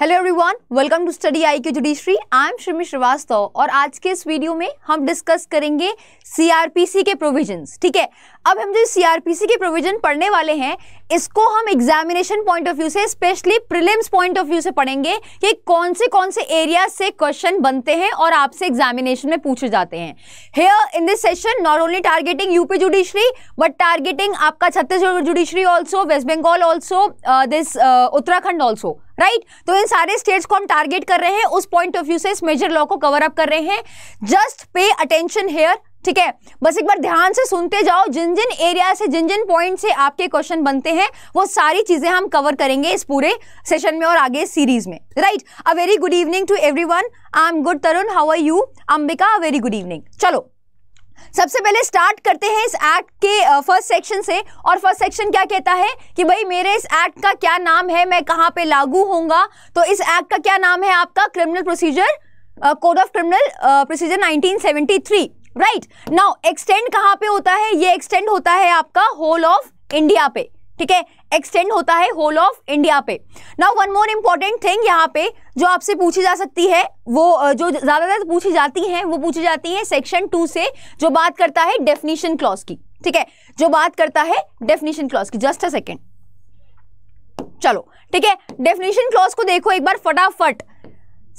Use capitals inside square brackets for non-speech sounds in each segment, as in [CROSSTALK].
Hello everyone welcome to study I Q judiciary I am Shrimi Srivastava और आज के इस वीडियो में हम डिस्कस करेंगे सीआरपीसी के प्रोविजंस ठीक है अब हम जो सीआरपीसी के प्रोविजन पढ़ने वाले हैं इसको हम एग्जामिनेशन पॉइंट ऑफ व्यू से specially prelims point of view से पढ़ेंगे कि कौन से कौन से एरिया से क्वेश्चन बनते हैं और आपसे एग्जामिनेशन में पूछे जाते हैं here in this session not only targeting UP judiciary but targeting आपका Chhattisgarh judiciary also West Bengal also this Uttarakhand also right right? तो इन सारे स्टेट्स को हम टारगेट कर रहे हैं उस पॉइंट ऑफ व्यू से इस मेजर लॉ को कवर अप कर रहे हैं जस्ट पे अटेंशन हेयर ठीक है बस एक बार ध्यान से सुनते जाओ जिन जिन एरिया से जिन जिन पॉइंट से आपके क्वेश्चन बनते हैं वो सारी चीजें हम कवर करेंगे इस पूरे सेशन में और आगे सीरीज में right a very good evening to everyone I am good Tarun how are you Ambika a very good evening चलो सबसे पहले स्टार्ट करते हैं इस एक्ट के फर्स्ट सेक्शन से और फर्स्ट सेक्शन क्या कहता है कि भाई मेरे इस एक्ट का क्या नाम है मैं कहाँ पे लागू होऊंगा तो इस एक्ट का क्या नाम है आपका criminal procedure code of criminal procedure 1973 right now extend कहां पे होता है ये एक्सटेंड होता है आपका होल ऑफ इंडिया पे ठीक है एक्सटेंड होता है होल ऑफ इंडिया पे now one more important thing यहाँ पे जो आपसे पूछी जा सकती है वो जो ज़्यादातर पूछी जाती हैं वो पूछी जाती हैं सेक्शन टू से जो बात करता है डेफिनेशन क्लॉज की ठीक है जो बात करता है डेफिनेशन क्लॉज की जस्ट अ सेकेंड चलो ठीक है डेफिनेशन क्लॉज को देखो एक बार फटाफट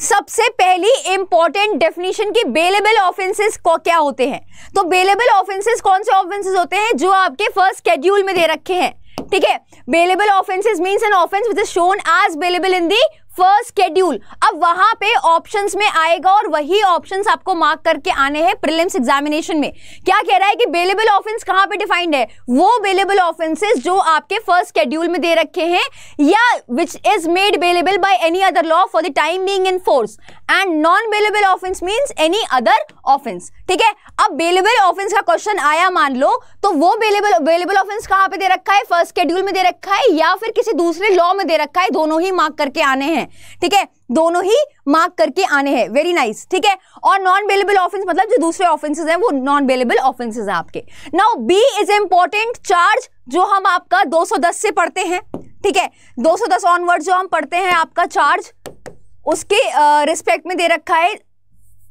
सबसे पहली इंपॉर्टेंट डेफिनेशन की बेलेबल ऑफेंसेस को क्या होते हैं तो बेलेबल ऑफेंसेस कौन से ऑफेंसेस होते हैं जो आपके फर्स्ट स्केड्यूल में दे रखे हैं ठीक है bailable offences means an offence which is shown as bailable in the first schedule अब वहां पे ऑप्शंस में आएगा और वही ऑप्शंस आपको मार्क करके आने हैं प्रीलिम्स एग्जामिनेशन में क्या कह रहा है कि बेलेबल ऑफेंस कहां पे डिफाइंड है वो बेलेबल ऑफेंसेस जो आपके फर्स्ट स्केड्यूल में दे रखे हैं या which is made bailable by any other law for the time being in force and non bailable offence means any other offence ठीक है अब बेलेबल ऑफेंस का क्वेश्चन आया मान लो तो वो बेलेबल बेलेबल ऑफेंस कहां पे दे रखा है फर्स्ट स्केड्यूल में दे रखा है या फिर किसी दूसरे लॉ में दे रखा है दोनों ही मार्क करके आने हैं हैं ठीक है दोनों ही मार्क करके आने हैं वेरी नाइस ठीक है और नॉन बेलेबल ऑफेंस मतलब जो दूसरे ऑफेंसेज हैं वो नॉन बेलेबल ऑफेंसेज हैं आपके now B is important charge जो हम आपका 210 से पढ़ते हैं ठीक है 210 ऑनवर्ड जो हम पढ़ते हैं आपका चार्ज उसके रिस्पेक्ट uh, में दे रखा है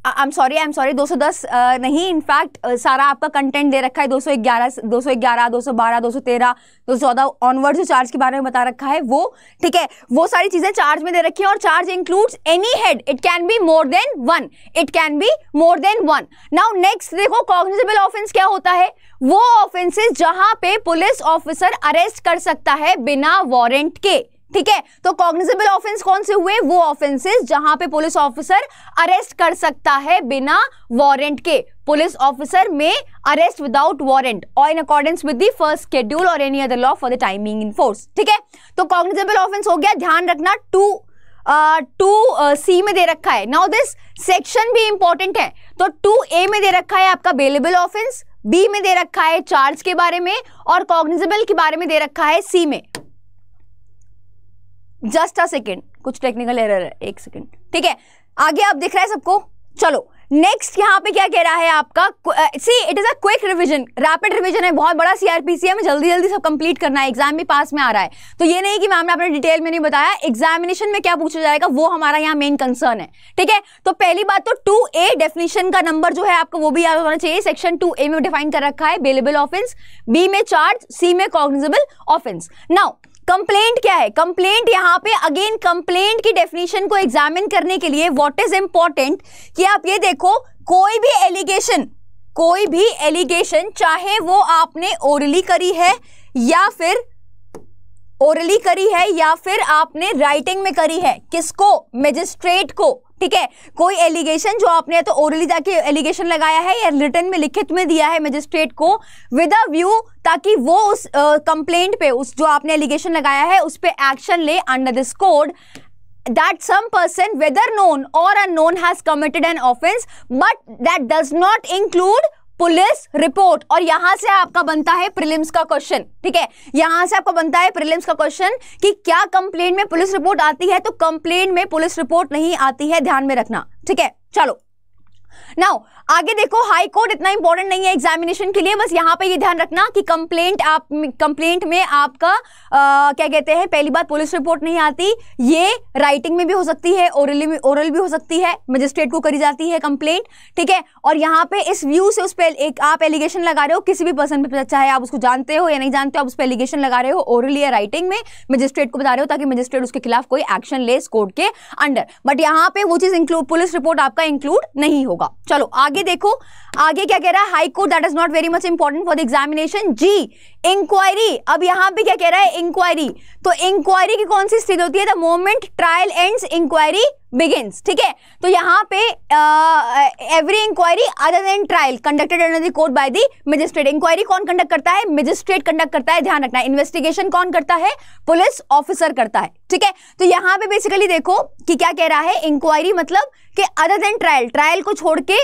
I am sorry I am sorry 210 नहीं इनफैक्ट uh, सारा आपका कंटेंट दे रखा है 211 211 212 213 दो ऑनवर्ड जो चार्ज के बारे में बता रखा है वो ठीक है वो सारी चीज़ें चार्ज में दे रखी है और charge includes any head it can be more than one it can be more than one now next देखो कॉग्निजेबल ऑफेंस क्या होता है वो ऑफेंसेज जहां पे पुलिस ऑफिसर अरेस्ट कर सकता है बिना वारंट के ठीक है तो कॉग्निजेबल ऑफेंस कौन से हुए वो ऑफेंसेस जहां पे पुलिस ऑफिसर अरेस्ट कर सकता है बिना वारंट के पुलिस ऑफिसर में अरेस्ट विदाउट वारंट और in accordance with the first schedule और any other law for the timing in force ठीक है तो कॉग्निजेबल ऑफेंस हो गया ध्यान रखना two two uh, C uh, में दे रखा है नाउ दिस सेक्शन भी इंपॉर्टेंट है तो टू ए में दे रखा है आपका बेलेबल ऑफेंस बी में दे रखा है चार्ज के बारे में और कॉग्निजेबल के बारे में दे रखा है सी में जस्ट अ सेकेंड कुछ टेक्निकल एरर है एक सेकेंड ठीक है आगे आप दिख रहा है सबको चलो नेक्स्ट यहाँ पे क्या कह रहा है आपका C it is a quick revision rapid revision है बहुत बड़ा सीआरपीसी है हमें जल्दी जल्दी सब कंप्लीट करना है एग्जाम भी पास में आ रहा है तो ये नहीं कि मैम ने आपने डिटेल में नहीं बताया एग्जामिनेशन में क्या पूछा जाएगा वो हमारा यहाँ मेन कंसर्न है ठीक है तो पहली बात तो टू ए डेफिनेशन का नंबर जो है आपको वो भी याद होना चाहिए सेक्शन टू ए में डिफाइन कर रखा है बेलेबल ऑफेंस बी में चार्ज सी में कॉग्निजेबल ऑफेंस नाउ कंप्लेंट क्या है कंप्लेंट यहाँ पे अगेन कंप्लेंट की डेफिनेशन को एग्जामिन करने के लिए व्हाट इज इंपॉर्टेंट कि आप ये देखो कोई भी एलिगेशन कोई भी एलिगेशन चाहे वो आपने ओरली करी है या फिर ओरली करी है या फिर आपने राइटिंग में करी है किसको मजिस्ट्रेट को ठीक है कोई एलिगेशन जो आपने तो ओरली जाके एलिगेशन लगाया है या रिटर्न में लिखित में दिया है मजिस्ट्रेट को विद अ व्यू ताकि वो उस कंप्लेंट uh, पे उस जो आपने एलिगेशन लगाया है उस पर एक्शन ले under this code that some person whether known or unknown has committed an offence but that does not include police report और यहां से आपका बनता है प्रिलिम्स का क्वेश्चन ठीक है यहां से आपका बनता है प्रिलिम्स का क्वेश्चन कि क्या कंप्लेन में पुलिस रिपोर्ट आती है तो कंप्लेन में पुलिस रिपोर्ट नहीं आती है ध्यान में रखना ठीक है चलो नाउ आगे देखो हाई कोर्ट इतना इंपॉर्टेंट नहीं है एग्जामिनेशन के लिए बस यहां पे ये ध्यान रखना कि कंप्लेंट आप कंप्लेंट में आपका आ, क्या कहते हैं पहली बार पुलिस रिपोर्ट नहीं आती ये राइटिंग में भी हो सकती है ओरली में ओरल भी हो सकती है मजिस्ट्रेट को करी जाती है कंप्लेंट ठीक है और यहां पे इस व्यू से उस पर एक आप एलिगेशन लगा रहे हो किसी भी पर्सन पर चाहे आप उसको जानते हो या नहीं जानते हो आप उस पर एलिगेशन लगा रहे हो ओरली या राइटिंग में मजिस्ट्रेट को बता रहे हो ताकि मजिस्ट्रेट उसके खिलाफ कोई एक्शन ले इस कोर्ट के अंडर बट यहां पर वो चीज़ इंक्लूड पुलिस रिपोर्ट आपका इंक्लूड नहीं होगा होगा चलो आगे देखो आगे क्या कह रहा है high court that is not very much important for the examination G inquiry अब यहां पे क्या कह रहा है इंक्वायरी तो इंक्वायरी की कौन सी स्थिति होती है the moment trial and inquiry begins ठीक है तो यहाँ पे every inquiry other than trial conducted under the court by the magistrate inquiry कौन कंडक्ट करता है मजिस्ट्रेट कंडक्ट करता है ध्यान रखना इन्वेस्टिगेशन कौन करता है पुलिस ऑफिसर करता है ठीक है तो यहाँ पे बेसिकली देखो कि क्या कह रहा है इंक्वायरी मतलब कि अदर देन ट्रायल ट्रायल को छोड़ के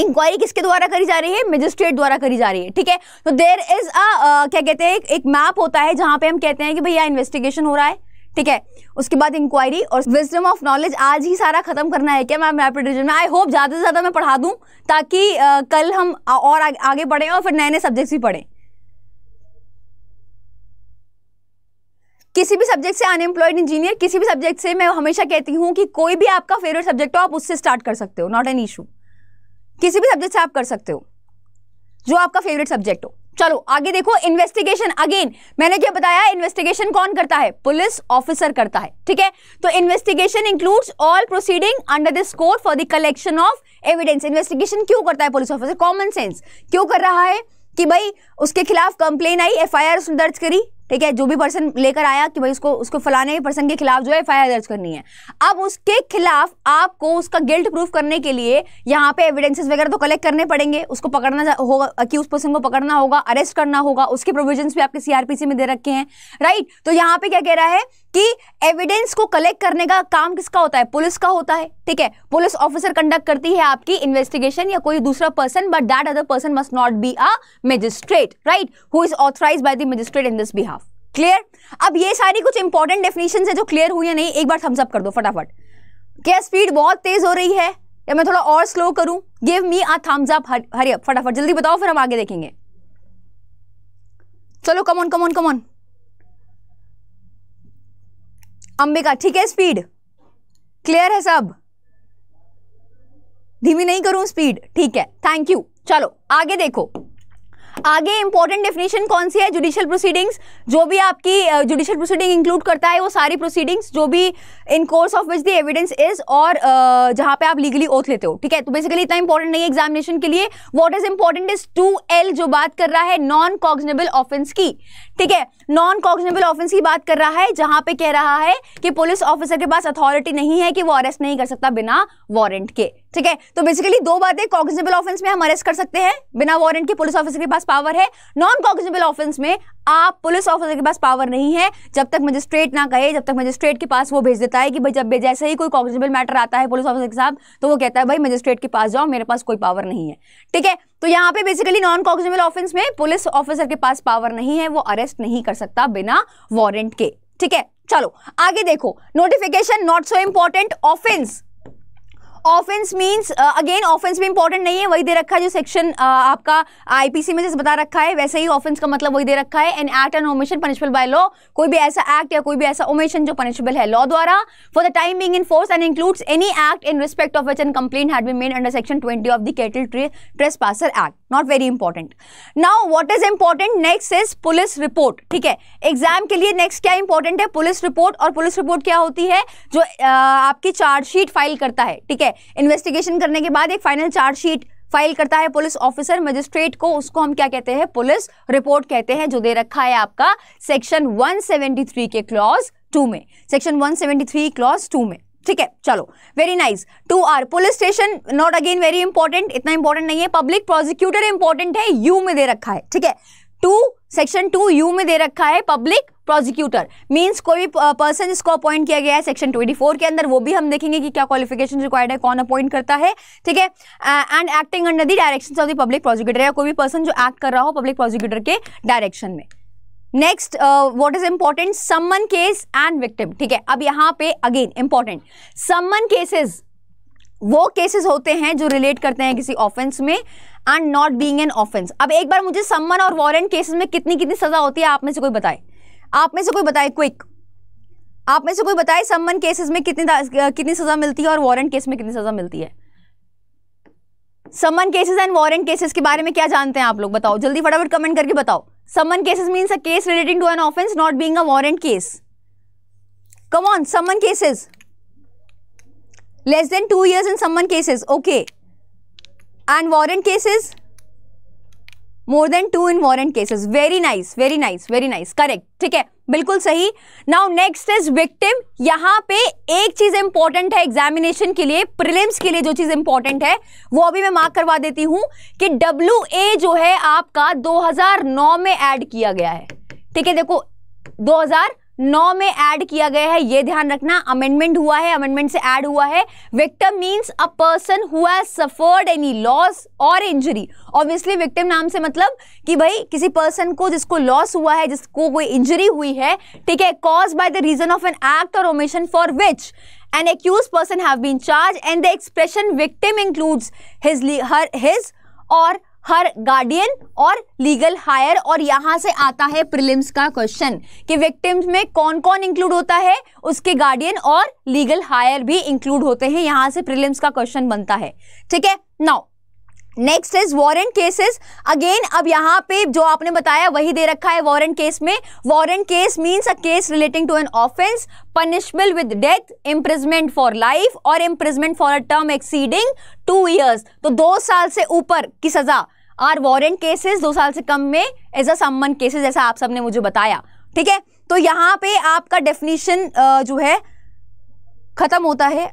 इंक्वायरी किसके द्वारा करी जा रही है मजिस्ट्रेट द्वारा करी जा रही है ठीक है तो देर इज अ क्या कहते हैं एक मैप होता है जहां पे हम कहते हैं कि भैया इन्वेस्टिगेशन हो रहा है ठीक है उसके बाद इंक्वायरी और विजडम ऑफ नॉलेज आज ही सारा खत्म करना है क्या मैम रैपिड रिविजन में आई होप ज़्यादा से ज़्यादा मैं पढ़ा दूँ ताकि आ, कल हम और आ, आगे बढ़े और फिर नए नए सब्जेक्ट्स भी पढ़ें किसी भी सब्जेक्ट से अनएम्प्लॉयड इंजीनियर किसी भी सब्जेक्ट से मैं हमेशा कहती हूँ कि कोई भी आपका फेवरेट सब्जेक्ट हो आप उससे स्टार्ट कर सकते हो नॉट एन इशू किसी भी सब्जेक्ट से आप कर सकते हो जो आपका फेवरेट सब्जेक्ट हो चलो आगे देखो इन्वेस्टिगेशन अगेन मैंने क्या बताया इन्वेस्टिगेशन कौन करता है पुलिस ऑफिसर करता है ठीक है तो investigation includes all proceeding under this code for the collection of evidence investigation क्यों करता है पुलिस ऑफिसर कॉमन सेंस क्यों कर रहा है कि भाई उसके खिलाफ कंप्लेन आई एफ उसने दर्ज करी ठीक है जो भी पर्सन लेकर आया कि भाई उसको उसको फलाने पर्सन के खिलाफ जो है एफ दर्ज करनी है अब उसके खिलाफ आपको उसका गिल्ट प्रूफ करने के लिए यहाँ पे एविडेंसेस वगैरह तो कलेक्ट करने पड़ेंगे उसको पकड़ना होगा कि उस पर्सन को पकड़ना होगा अरेस्ट करना होगा उसके प्रोविजन भी आपके सीआरपीसी में दे रखे हैं राइट तो यहाँ पे क्या कह रहा है कि एविडेंस को कलेक्ट करने का काम किसका होता है पुलिस का होता है ठीक है पुलिस ऑफिसर कंडक्ट करती है आपकी इन्वेस्टिगेशन या कोई दूसरा person but that other person must not be a magistrate right who is authorise by the magistrate in this behalf clear अब ये सारी कुछ इंपॉर्टेंट डेफिनेशन है जो क्लियर हुई है नहीं एक बार थम्सअप कर दो फटाफट क्या स्पीड बहुत तेज हो रही है या मैं थोड़ा और स्लो करूं give me a thumbs up hurry up फटाफट जल्दी बताओ फिर हम आगे देखेंगे चलो कमोन कमोन कमोन अंबिका ठीक है स्पीड क्लियर है सब धीमी नहीं करूं स्पीड ठीक है थैंक यू चलो आगे देखो आगे इंपॉर्टेंट डेफिनेशन कौन सी है जुडिशियल प्रोसीडिंग्स जो भी आपकी जुडिशियल प्रोसीडिंग इंक्लूड करता है वो सारी प्रोसीडिंग्स जो भी in course of which the evidence is और uh, जहां पे आप लीगली ओथ लेते हो ठीक है तो बेसिकली इतना इंपॉर्टेंट नहीं है एग्जामिनेशन के लिए what is important is two L जो बात कर रहा है नॉन कॉग्जनेबल ऑफेंस की ठीक है नॉन कॉग्नेबल ऑफेंस की बात कर रहा है जहां पे कह रहा है कि पुलिस ऑफिसर के पास अथॉरिटी नहीं है कि वो अरेस्ट नहीं कर सकता बिना वारंट के ठीक है तो बेसिकली दो बातें कॉग्नेबल ऑफेंस में हम अरेस्ट कर सकते हैं बिना वारंट के पुलिस ऑफिसर के पास पावर है नॉन कॉग्नेबल ऑफेंस में आप पुलिस ऑफिसर के पास पावर नहीं है जब तक मजिस्ट्रेट ना कहे जब तक मजिस्ट्रेट के पास वो भेज देता है कि भाई जब जैसे ही कोई कॉन्स्टेबल मैटर आता है पुलिस ऑफिसर के साथ तो वो कहता है भाई मजिस्ट्रेट के पास जाओ मेरे पास कोई पावर नहीं है ठीक है तो यहाँ पे बेसिकली नॉन कॉन्स्टेबल ऑफेंस में पुलिस ऑफिसर के पास पावर नहीं है वो अरेस्ट नहीं कर सकता बिना वॉरेंट के ठीक है चलो आगे देखो notification not so important offence offence means again offence भी इंपॉर्टेंट नहीं है वही दे रखा है जो सेक्शन uh, आपका आईपीसी में जैसे बता रखा है वैसे ही ऑफेंस का मतलब वही दे रखा है an act and omission punishable by law कोई भी ऐसा एक्ट या कोई भी ऐसा ओमेशन जो पनिशबल है लॉ द्वारा for the time being in force and includes any act in respect of which an complain had be made under section twenty of the cattle trespass act not very important now what is important next is police report ठीक है exam के लिए next क्या important है police report और police report क्या होती है जो आ, uh, आपकी चार्जशीट फाइल करता है ठीक है इन्वेस्टिगेशन करने के बाद एक फाइनल चार्जशीट फाइल करता है पुलिस ऑफिसर मजिस्ट्रेट को उसको हम क्या कहते हैं पुलिस रिपोर्ट कहते हैं जो दे रखा है आपका सेक्शन 173 के क्लॉज टू में सेक्शन 173 क्लॉज टू में ठीक है चलो very nice two R police station not again very important इतना इंपॉर्टेंट नहीं है पब्लिक प्रोसिक्यूटर इंपॉर्टेंट है यू में दे रखा है ठीक है टू सेक्शन टू यू में दे रखा है पब्लिक प्रोसिक्यूटर मीन्स कोई भी पर्सन जिसको अपॉइंट किया गया है सेक्शन 24 के अंदर वो भी हम देखेंगे कि क्या क्वालिफिकेशन रिक्वायर्ड है कौन अपॉइंट करता है ठीक है and acting under the direction of the public prosecutor या कोई भी पर्सन जो एक्ट कर रहा हो पब्लिक प्रोसिक्यूटर के डायरेक्शन में next what is important summon case and victim ठीक है अब यहाँ पे अगेन इंपॉर्टेंट समन केसेस वो केसेस होते हैं जो रिलेट करते हैं किसी ऑफेंस में and not being an offence अब एक बार मुझे समन और वॉरेंट केसेस में कितनी कितनी सजा होती है आप में से कोई बताएं आप में से कोई बताए क्विक आप में से कोई बताए सम्मन केसेस में कितनी कितनी सज़ा मिलती है और वारंट केस में कितनी सज़ा मिलती है summon cases and warrant cases के बारे में क्या जानते हैं आप लोग बताओ जल्दी फटाफट कमेंट करके बताओ summon cases means a case relating to an offence not being a warrant case come on summon cases less than two years in summon cases okay and warrant cases more than two in warrant cases very nice very nice very nice correct ठीक है बिल्कुल सही now next is victim यहां पे एक चीज important है examination के लिए प्रिलिम्स के लिए जो चीज इंपॉर्टेंट है वो अभी मैं मार्क करवा देती हूं कि डब्ल्यू ए जो है आपका 2009 में ऐड किया गया है ठीक है देखो नौ में ऐड किया गया है ये ध्यान रखना अमेंडमेंट हुआ है अमेंडमेंट से ऐड हुआ है victim means a person who suffered any loss और इंजरी ऑब्वियसली विक्टिम नाम से मतलब कि भाई किसी पर्सन को जिसको लॉस हुआ है जिसको कोई इंजरी हुई है ठीक है cause by the reason of an act और omission for which an accuse person have been charge and the expression victim includes his her his और हर गार्डियन और लीगल हायर और यहां से आता है प्रिलिम्स का क्वेश्चन कि विक्टिम्स में कौन कौन इंक्लूड होता है उसके गार्डियन और लीगल हायर भी इंक्लूड होते हैं यहां से प्रिलिम्स का क्वेश्चन बनता है ठीक है now next is warrant cases again अब यहाँ पे जो आपने बताया वही दे रखा है वारंट केस में warrant case means a case relating to an offence punishable with death imprisonment for life और imprisonment for a term exceeding two years तो दो साल से ऊपर की सजा आर वॉरेंट केसेस दो साल से कम में एज अ सम्मन केसेस जैसा आप सबने मुझे बताया ठीक है तो यहाँ पे आपका डेफिनेशन जो है ख़त्म होता है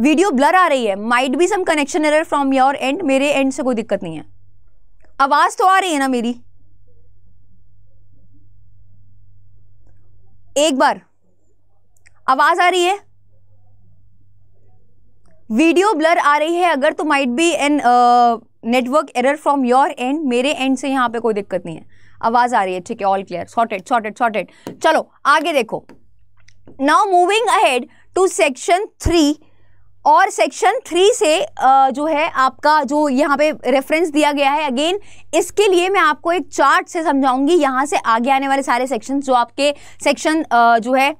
वीडियो ब्लर आ रही है might be some connection error from your end मेरे एंड से कोई दिक्कत नहीं है आवाज़ तो आ रही है ना मेरी एक बार आवाज़ आ रही है वीडियो ब्लर आ रही है अगर तो might be an network error from your end मेरे एंड से यहाँ पे कोई दिक्कत नहीं है आवाज़ आ रही है ठीक है all clear sorted sorted sorted चलो आगे देखो now moving ahead to section three और सेक्शन थ्री से जो है आपका जो यहाँ पे रेफरेंस दिया गया है अगेन इसके लिए मैं आपको एक चार्ट से समझाऊंगी यहाँ से आगे आने वाले सारे सेक्शन जो आपके सेक्शन जो है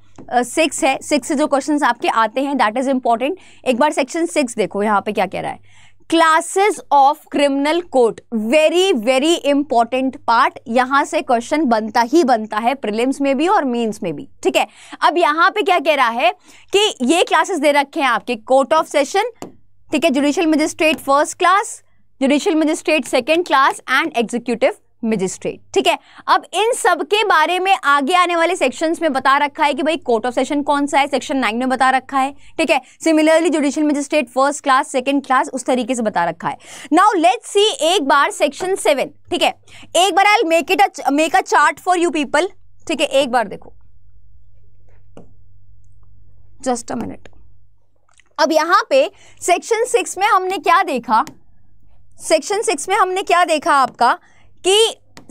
सिक्स है सिक्स से जो क्वेश्चन आपके आते हैं दैट इज़ इम्पॉर्टेंट एक बार सेक्शन सिक्स देखो यहाँ पे क्या कह रहा है classes of criminal court very very important part यहां से क्वेश्चन बनता ही बनता है प्रिलिम्स में भी और मेंस में भी ठीक है अब यहां पे क्या कह रहा है कि ये क्लासेस दे रखे हैं आपके कोर्ट ऑफ सेशन ठीक है judicial magistrate first class judicial magistrate second class and executive magistrate ठीक है अब इन सब के बारे में आगे आने वाले सेक्शंस में बता रखा है कि भाई कोर्ट ऑफ सेशन कौन सा है सेक्शन नाइन में बता रखा है ठीक है similarly judicial magistrate first class second class उस तरीके से बता रखा है नाउ लेट्स सी एक बार सेक्शन सेवन ठीक है एक बार I make it make a chart for you people ठीक है एक बार देखो जस्ट अ मिनट अब यहां पे सेक्शन सिक्स में हमने क्या देखा सेक्शन सिक्स में हमने क्या देखा आपका कि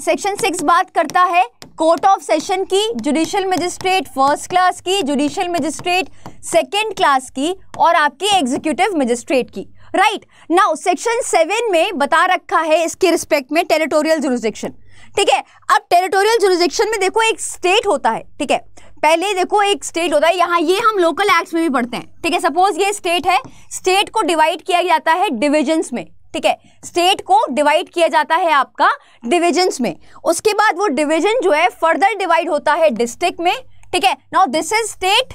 सेक्शन सिक्स बात करता है कोर्ट ऑफ सेशन की जुडिशियल मजिस्ट्रेट फर्स्ट क्लास की जुडिशियल मजिस्ट्रेट सेकेंड क्लास की और आपकी एग्जीक्यूटिव मजिस्ट्रेट की राइट नाउ सेक्शन सेवन में बता रखा है इसके रिस्पेक्ट में टेरिटोरियल जुरुजिक्शन ठीक है अब टेरिटोरियल जुरुजिक्शन में देखो एक स्टेट होता है ठीक है पहले देखो एक स्टेट होता है यहाँ ये हम लोकल एक्ट्स में भी पढ़ते हैं ठीक है सपोज ये स्टेट है स्टेट को डिवाइड किया जाता है डिविजन्स में ठीक है स्टेट को डिवाइड किया जाता है आपका डिविजन्स में उसके बाद वो डिविजन जो है फर्दर डिवाइड होता है डिस्ट्रिक्ट में ठीक है नाउ दिस इज स्टेट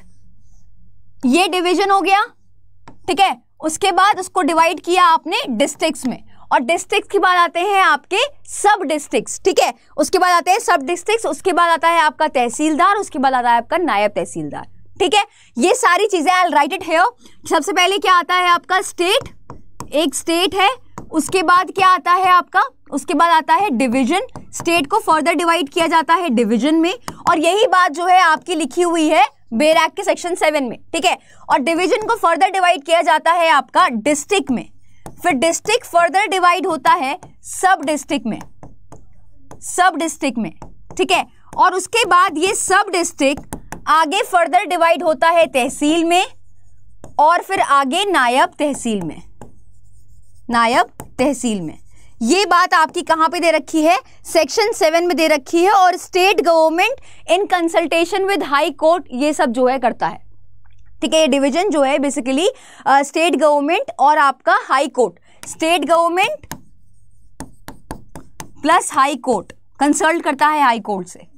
ये डिविजन हो गया ठीक है उसके बाद उसको डिवाइड किया आपने डिस्ट्रिक्ट में और डिस्ट्रिक्ट के बाद आते हैं आपके सब डिस्ट्रिक्ट ठीक है उसके बाद आते हैं सब डिस्ट्रिक्ट उसके बाद आता है आपका तहसीलदार उसके बाद आता है आपका नायब तहसीलदार ठीक है ये सारी चीज़ें आई राइट इट है सबसे पहले क्या आता है आपका स्टेट एक स्टेट है उसके बाद क्या आता है आपका उसके बाद आता है डिवीजन स्टेट को फर्दर डिवाइड किया जाता है डिवीजन में और यही बात जो है आपकी लिखी हुई है बेर एक्ट के सेक्शन सेवन में ठीक है और डिवीजन को फर्दर डिवाइड किया जाता है आपका डिस्ट्रिक्ट में फिर डिस्ट्रिक्ट फर्दर डिवाइड होता है सब डिस्ट्रिक्ट में सब डिस्ट्रिक्ट में ठीक है और उसके बाद ये सब डिस्ट्रिक्ट आगे फर्दर डिवाइड होता है तहसील में और फिर आगे नायब तहसील में नायब तहसील में ये बात आपकी कहाँ पे दे रखी है सेक्शन सेवन में दे रखी है और state government in consultation with high court ये सब जो है करता है ठीक है ये डिवीजन जो है बेसिकली स्टेट गवर्नमेंट और आपका high court state government plus high court consult करता है हाई कोर्ट से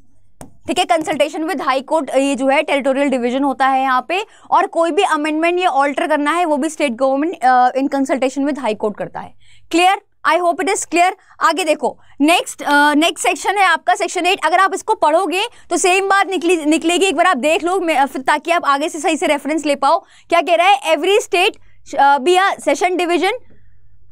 ठीक है कंसल्टेशन विद हाई कोर्ट ये जो है टेरिटोरियल डिवीजन होता है यहाँ पे और कोई भी अमेंडमेंट ये ऑल्टर करना है वो भी state government in consultation with high court करता है clear I hope it is clear आगे देखो नेक्स्ट नेक्स्ट सेक्शन है आपका सेक्शन एट अगर आप इसको पढ़ोगे तो सेम बात निकली निकलेगी एक बार आप देख लो ताकि आप आगे से सही से रेफरेंस ले पाओ क्या कह रहा है every state be a session division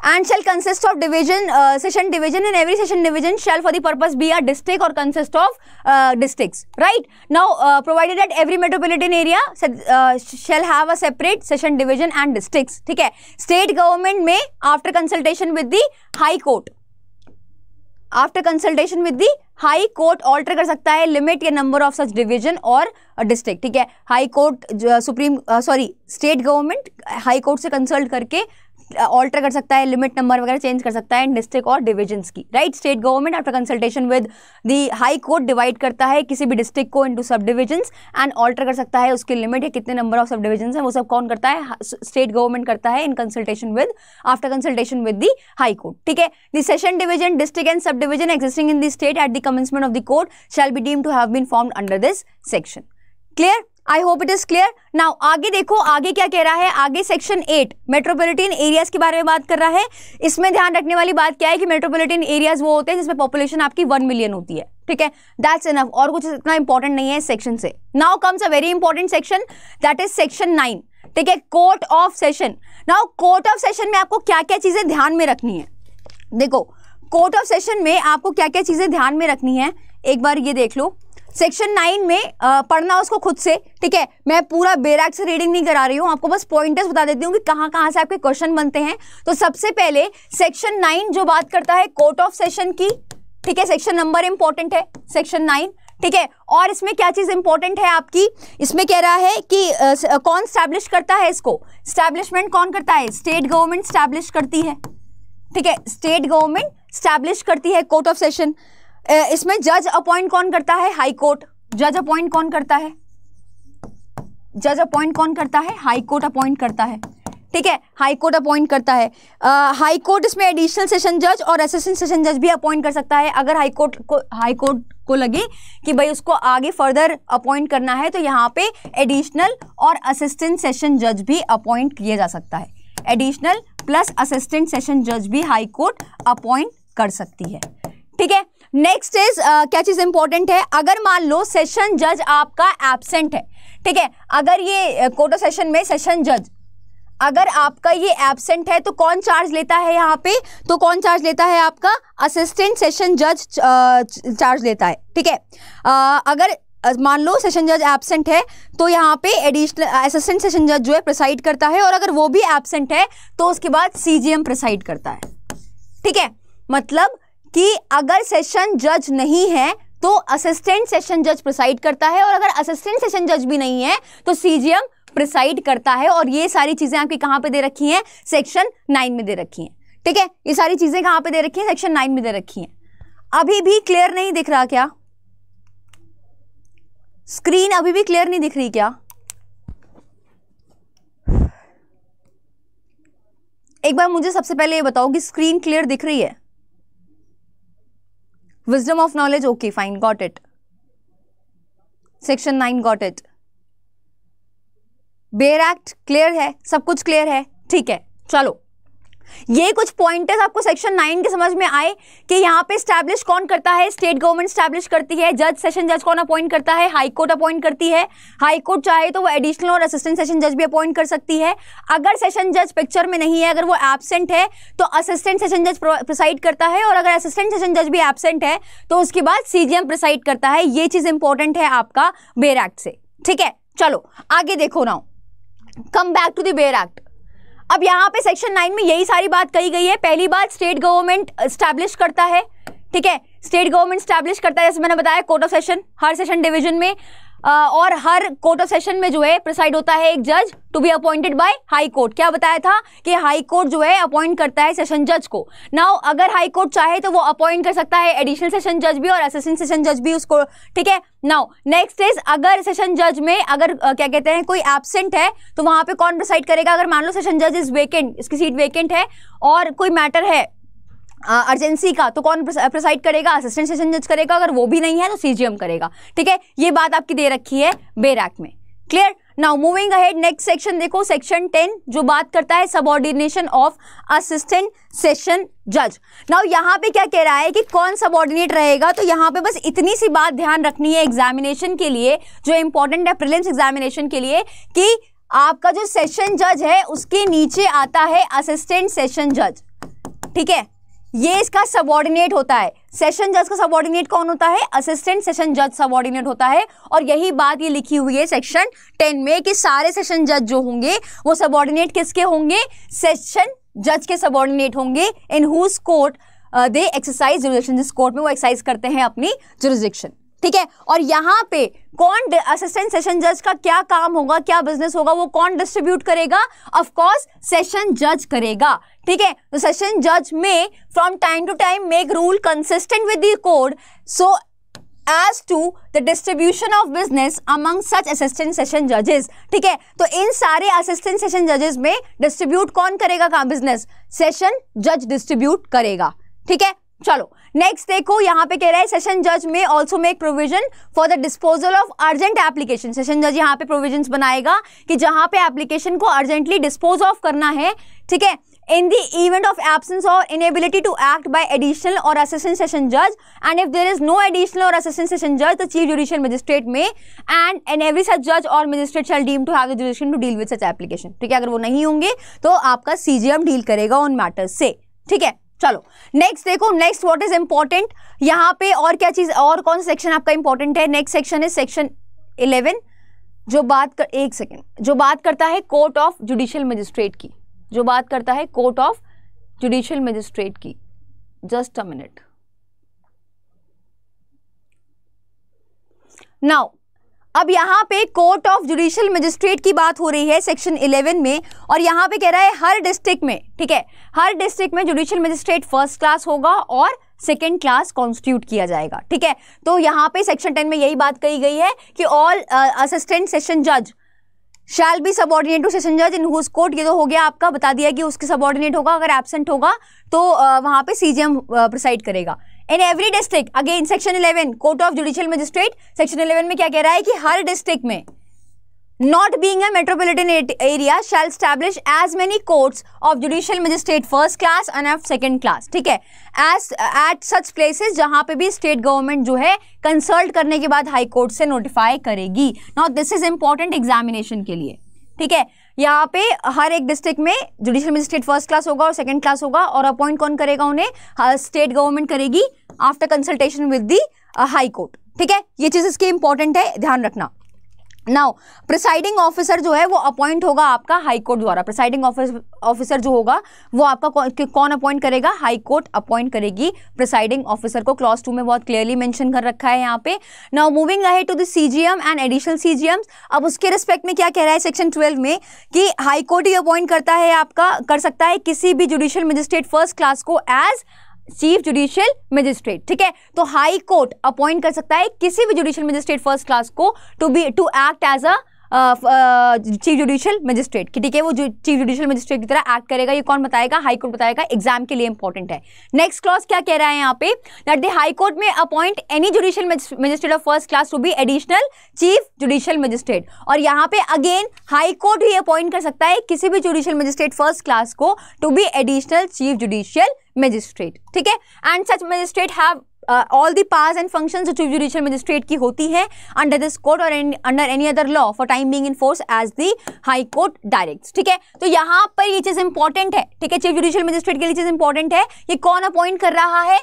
and shall consist of division uh, session division and every session division shall for the purpose be a district or consist of uh, districts right now uh, provided that every metropolitan area shall have a separate session division and districts ठीक है state government में after consultation with the high court after consultation with the high court alter कर सकता है limit या number of such division और district ठीक है high court supreme sorry state government high court से कंसल्ट करके ऑल्टर कर सकता है लिमिट नंबर वगैरह चेंज कर सकता है डिस्ट्रिक्ट और डिविजन्स की right state government after consultation with the high court divide करता है किसी भी डिस्ट्रिक्ट को इनटू सब डिविजन्स एंड ऑल्टर कर सकता है उसके लिमिट है कितने नंबर ऑफ सब डिविजन्स हैं वो सब कौन करता है स्टेट गवर्नमेंट करता है in consultation with after consultation with the high court ठीक है the session division district and sub division existing in the state at the commencement of the court shall be deem to have been form under this section clear I hope it is clear now आगे देखो आगे क्या कह रहा है आगे section eight metropolitan areas के बारे में बात कर रहा है इसमें ध्यान रखने वाली बात क्या है कि मेट्रोपोलिटन एरियाज वो होते हैं जिसमें पॉपुलेशन आपकी वन मिलियन होती है ठीक है दैट्स इनफ और कुछ इतना इंपॉर्टेंट नहीं है इस सेक्शन से now comes a very important section that is section nine ठीक है court of session now court of session में आपको क्या क्या चीजें ध्यान में रखनी है देखो कोर्ट ऑफ सेशन में आपको क्या क्या चीजें ध्यान में रखनी है एक बार ये देख लो सेक्शन नाइन में आ, पढ़ना उसको खुद से ठीक है मैं पूरा बेराग से रीडिंग नहीं करा रही हूँ आपको बस पॉइंटर्स बता देती हूँ कि कहाँ कहाँ से आपके क्वेश्चन बनते हैं तो सबसे पहले सेक्शन नाइन जो बात करता है कोर्ट ऑफ सेशन की ठीक है सेक्शन नंबर इंपॉर्टेंट है सेक्शन नाइन ठीक है और इसमें क्या चीज़ इंपॉर्टेंट है आपकी इसमें कह रहा है कि आ, कौन स्टैब्लिश करता है इसको स्टैब्लिशमेंट कौन करता है स्टेट गवर्नमेंट स्टैब्लिश करती है ठीक है स्टेट गवर्नमेंट स्टैब्लिश करती है कोर्ट ऑफ सेशन इसमें जज अपॉइंट कौन करता है हाई कोर्ट जज अपॉइंट कौन करता है जज अपॉइंट कौन करता है हाई कोर्ट अपॉइंट करता है ठीक है हाई कोर्ट अपॉइंट करता है हाई कोर्ट इसमें एडिशनल सेशन जज और असिस्टेंट सेशन जज भी अपॉइंट कर सकता है अगर हाई कोर्ट को हाई कोर्ट को लगे कि भाई उसको आगे फर्दर अपॉइंट करना है तो यहाँ पे एडिशनल और असिस्टेंट सेशन जज भी अपॉइंट किया जा सकता है एडिशनल प्लस असिस्टेंट सेशन जज भी हाई कोर्ट अपॉइंट कर सकती है ठीक है नेक्स्ट इज uh, क्या चीज़ इंपॉर्टेंट है अगर मान लो सेशन जज आपका एबसेंट है ठीक है अगर ये uh, कोटो सेशन में सेशन जज अगर आपका ये एबसेंट है तो कौन चार्ज लेता है यहाँ पे तो कौन चार्ज लेता है आपका असिस्टेंट सेशन जज चार्ज लेता है ठीक है uh, अगर मान लो सेशन जज एबसेंट है तो यहाँ पे एडिशनल असिस्टेंट सेशन जज जो है प्रिसाइड करता है और अगर वो भी एबसेंट है तो उसके बाद सीजीएम प्रिसाइड करता है ठीक है मतलब कि अगर सेशन जज नहीं है तो असिस्टेंट सेशन जज प्रिसाइड करता है और अगर असिस्टेंट सेशन जज भी नहीं है तो सीजीएम प्रिसाइड करता है और ये सारी चीज़ें आपकी कहां पे दे रखी हैं सेक्शन नाइन में दे रखी हैं ठीक है ये सारी चीज़ें कहां पे दे रखी हैं सेक्शन नाइन में दे रखी हैं अभी भी क्लियर नहीं दिख रहा क्या स्क्रीन अभी भी क्लियर नहीं दिख रही क्या एक बार मुझे सबसे पहले ये बताओ कि स्क्रीन क्लियर दिख रही है wisdom of knowledge okay fine got it section nine got it bare act clear है सब कुछ क्लियर है ठीक है चलो ये कुछ पॉइंटर्स आपको सेक्शन नाइन के समझ में आए कि यहाँ पे स्टैब्लिश कौन करता है स्टेट गवर्नमेंट स्टैब्लिश करती है जज सेशन जज कौन अपॉइंट करता है हाई कोर्ट अपॉइंट करती है हाई कोर्ट चाहे तो वो एडिशनल और असिस्टेंट सेशन जज भी अपॉइंट कर सकती है अगर सेशन जज पिक्चर में नहीं है अगर वो एबसेंट है तो असिस्टेंट सेशन जज प्रोसाइड करता है और अगर असिस्टेंट सेशन जज भी एबसेंट है तो उसके बाद सीजीएम प्रोसाइड करता है ये चीज़ इंपॉर्टेंट है आपका बेर एक्ट से ठीक है चलो आगे देखो ना come back to the bare act अब यहाँ पे सेक्शन नाइन में यही सारी बात कही गई है पहली बात स्टेट गवर्नमेंट स्टैब्लिश करता है ठीक है स्टेट गवर्नमेंट स्टैब्लिश करता है जैसे मैंने बताया कोर्ट ऑफ सेशन हर सेशन डिवीजन में और हर कोर्ट ऑफ सेशन में जो है प्रिसाइड होता है एक जज to be appointed by high court क्या बताया था कि हाई कोर्ट जो है अपॉइंट करता है सेशन जज को नाउ अगर हाई कोर्ट चाहे तो वो अपॉइंट कर सकता है एडिशनल सेशन जज भी और असिस्टेंट सेशन जज भी उसको ठीक है नाउ नेक्स्ट इज अगर सेशन जज में अगर uh, क्या कहते हैं कोई एबसेंट है तो वहां पर कौन प्रिसाइड करेगा अगर मान लो सेशन जज इज वेकेंट इसकी सीट वेकेंट है और कोई मैटर है अर्जेंसी का तो कौन प्रिसाइड करेगा असिस्टेंट सेशन जज करेगा अगर वो भी नहीं है तो सीजीएम करेगा ठीक है ये बात आपकी दे रखी है बेरैक में clear now moving ahead next section देखो सेक्शन टेन जो बात करता है ऑर्डिनेशन ऑफ असिस्टेंट सेशन जज नाउ यहाँ पे क्या कह रहा है कि कौन ऑर्डिनेट रहेगा तो यहाँ पे बस इतनी सी बात ध्यान रखनी है एग्जामिनेशन के लिए जो इंपॉर्टेंट है प्रिलिम्स एग्जामिनेशन के लिए कि आपका जो सेशन जज है उसके नीचे आता है असिस्टेंट सेशन जज ठीक है ये इसका सबॉर्डिनेट होता है सेशन जज का सबॉर्डिनेट कौन होता है असिस्टेंट सेशन जज सबॉर्डिनेट होता है और यही बात ये लिखी हुई है सेक्शन टेन में कि सारे सेशन जज जो होंगे वो सबॉर्डिनेट किसके होंगे सेशन जज के सबॉर्डिनेट होंगे in whose court they exercise जिस कोर्ट में वो एक्सरसाइज करते हैं अपनी जुरिडिक्शन ठीक है और यहाँ पे कौन असिस्टेंट सेशन जज का क्या काम होगा क्या बिजनेस होगा वो कौन डिस्ट्रीब्यूट करेगा ऑफकोर्स सेशन जज करेगा ठीक है तो सेशन जज में from time to time make rule consistent with code so as to the distribution of business among such assistant session जजेस ठीक है तो इन सारे असिस्टेंट सेशन जजेस में डिस्ट्रीब्यूट कौन करेगा कहा बिजनेस सेशन जज डिस्ट्रीब्यूट करेगा ठीक है चलो नेक्स्ट देखो यहाँ पे कह रहा है सेशन जज में also make provision for the disposal of urgent application session जज यहाँ पे प्रोविजन बनाएगा कि जहां पे एप्लीकेशन को अर्जेंटली डिस्पोज ऑफ करना है ठीक है in the event of absence और inability to act by additional और असिस्टेंट सेशन जज and if there is no additional और असिस्टेंट सेशन जज द चीफ जुडिशियल मजिस्ट्रेट में एंड एन एवरी सच जज और magistrate shell deem to have दुडिशन to deal with such application ठीक है अगर वो नहीं होंगे तो आपका सीजीएम डील करेगा ऑन मैटर्स से ठीक है चलो नेक्स्ट देखो नेक्स्ट व्हाट इज इंपॉर्टेंट यहां पे और क्या चीज और कौन सा सेक्शन आपका इंपॉर्टेंट है नेक्स्ट सेक्शन है सेक्शन इलेवन जो बात कर एक सेकेंड जो बात करता है कोर्ट ऑफ जुडिशियल मजिस्ट्रेट की जो बात करता है कोर्ट ऑफ जुडिशियल मजिस्ट्रेट की जस्ट अ मिनट नाउ अब यहाँ पे कोर्ट ऑफ जुडिशियल मजिस्ट्रेट की बात हो रही है सेक्शन 11 में और यहाँ पे कह रहा है हर डिस्ट्रिक्ट में ठीक है हर डिस्ट्रिक्ट में जुडिशियल मजिस्ट्रेट फर्स्ट क्लास होगा और सेकेंड क्लास कॉन्स्टिट्यूट किया जाएगा ठीक है तो यहाँ पे सेक्शन 10 में यही बात कही गई है कि ऑल असिस्टेंट सेशन जज शैल बी सबॉर्डिनेट टू सेशन जज इन हुज कोर्ट ये तो हो गया आपका बता दिया कि उसके सबॉर्डिनेट होगा अगर एबसेंट होगा तो uh, वहाँ पे एम प्रिसाइड uh, करेगा in every district again section eleven court of judicial magistrate section eleven में क्या कह रहा है कि हर डिस्ट्रिक्ट में not being metropolitan area shall establish as many courts of judicial magistrate first class and of second class ठीक है एज एट सच प्लेसेज जहां पर भी स्टेट गवर्नमेंट जो है कंसल्ट करने के बाद हाई कोर्ट से नोटिफाई करेगी note this is important examination के लिए ठीक है यहाँ पे हर एक डिस्ट्रिक्ट में जुडिशियल मजिस्ट्रेट फर्स्ट क्लास होगा और सेकंड क्लास होगा और अपॉइंट कौन करेगा उन्हें स्टेट हाँ, गवर्नमेंट करेगी after consultation with the high court ठीक है ये चीज़ इसकी इंपॉर्टेंट है ध्यान रखना नाउ प्रिसाइडिंग ऑफिसर जो है वो अपॉइंट होगा आपका हाई कोर्ट द्वारा प्रिसाइडिंग ऑफिसर जो होगा वो आपका कौन अपॉइंट करेगा हाई कोर्ट अपॉइंट करेगी प्रिसाइडिंग ऑफिसर को क्लॉज टू में बहुत क्लियरली मैंशन कर रखा है यहाँ पे now moving ahead to the CGM and additional M अब उसके रिस्पेक्ट में क्या कह रहा है सेक्शन ट्वेल्व में कि हाईकोर्ट ही अपॉइंट करता है आपका कर सकता है किसी भी जुडिशियल मजिस्ट्रेट फर्स्ट क्लास को एज चीफ जुडिशियल मजिस्ट्रेट ठीक है तो हाई कोर्ट अपॉइंट कर सकता है किसी भी जुडिशियल मजिस्ट्रेट फर्स्ट क्लास को to be to act as a chief judicial magistrate की ठीक है वो जो चीफ जुडिशियल मजिस्ट्रेट की तरह एक्ट करेगा ये कौन बताएगा हाई कोर्ट बताएगा एग्जाम के लिए इंपॉर्टेंट है नेक्स्ट क्लॉज क्या कह रहा है यहाँ पे that the high court may appoint any judicial magistrate of first class to be additional chief judicial magistrate और यहाँ पे अगेन हाई कोर्ट ही अपॉइंट कर सकता है किसी भी जुडिशियल मजिस्ट्रेट फर्स्ट क्लास को to be additional chief judicial magistrate ठीक है and such magistrate have all the powers and function जो जुडिशियल मजिस्ट्रेट की होती है under this court or under any other law for time being in force as the high court direct ठीक है तो यहाँ पर ये चीज़ इंपॉर्टेंट है ठीक है चीफ जुडिशियल मजिस्ट्रेट के लिए चीज़ इंपॉर्टेंट है ये कौन अपॉइंट कर रहा है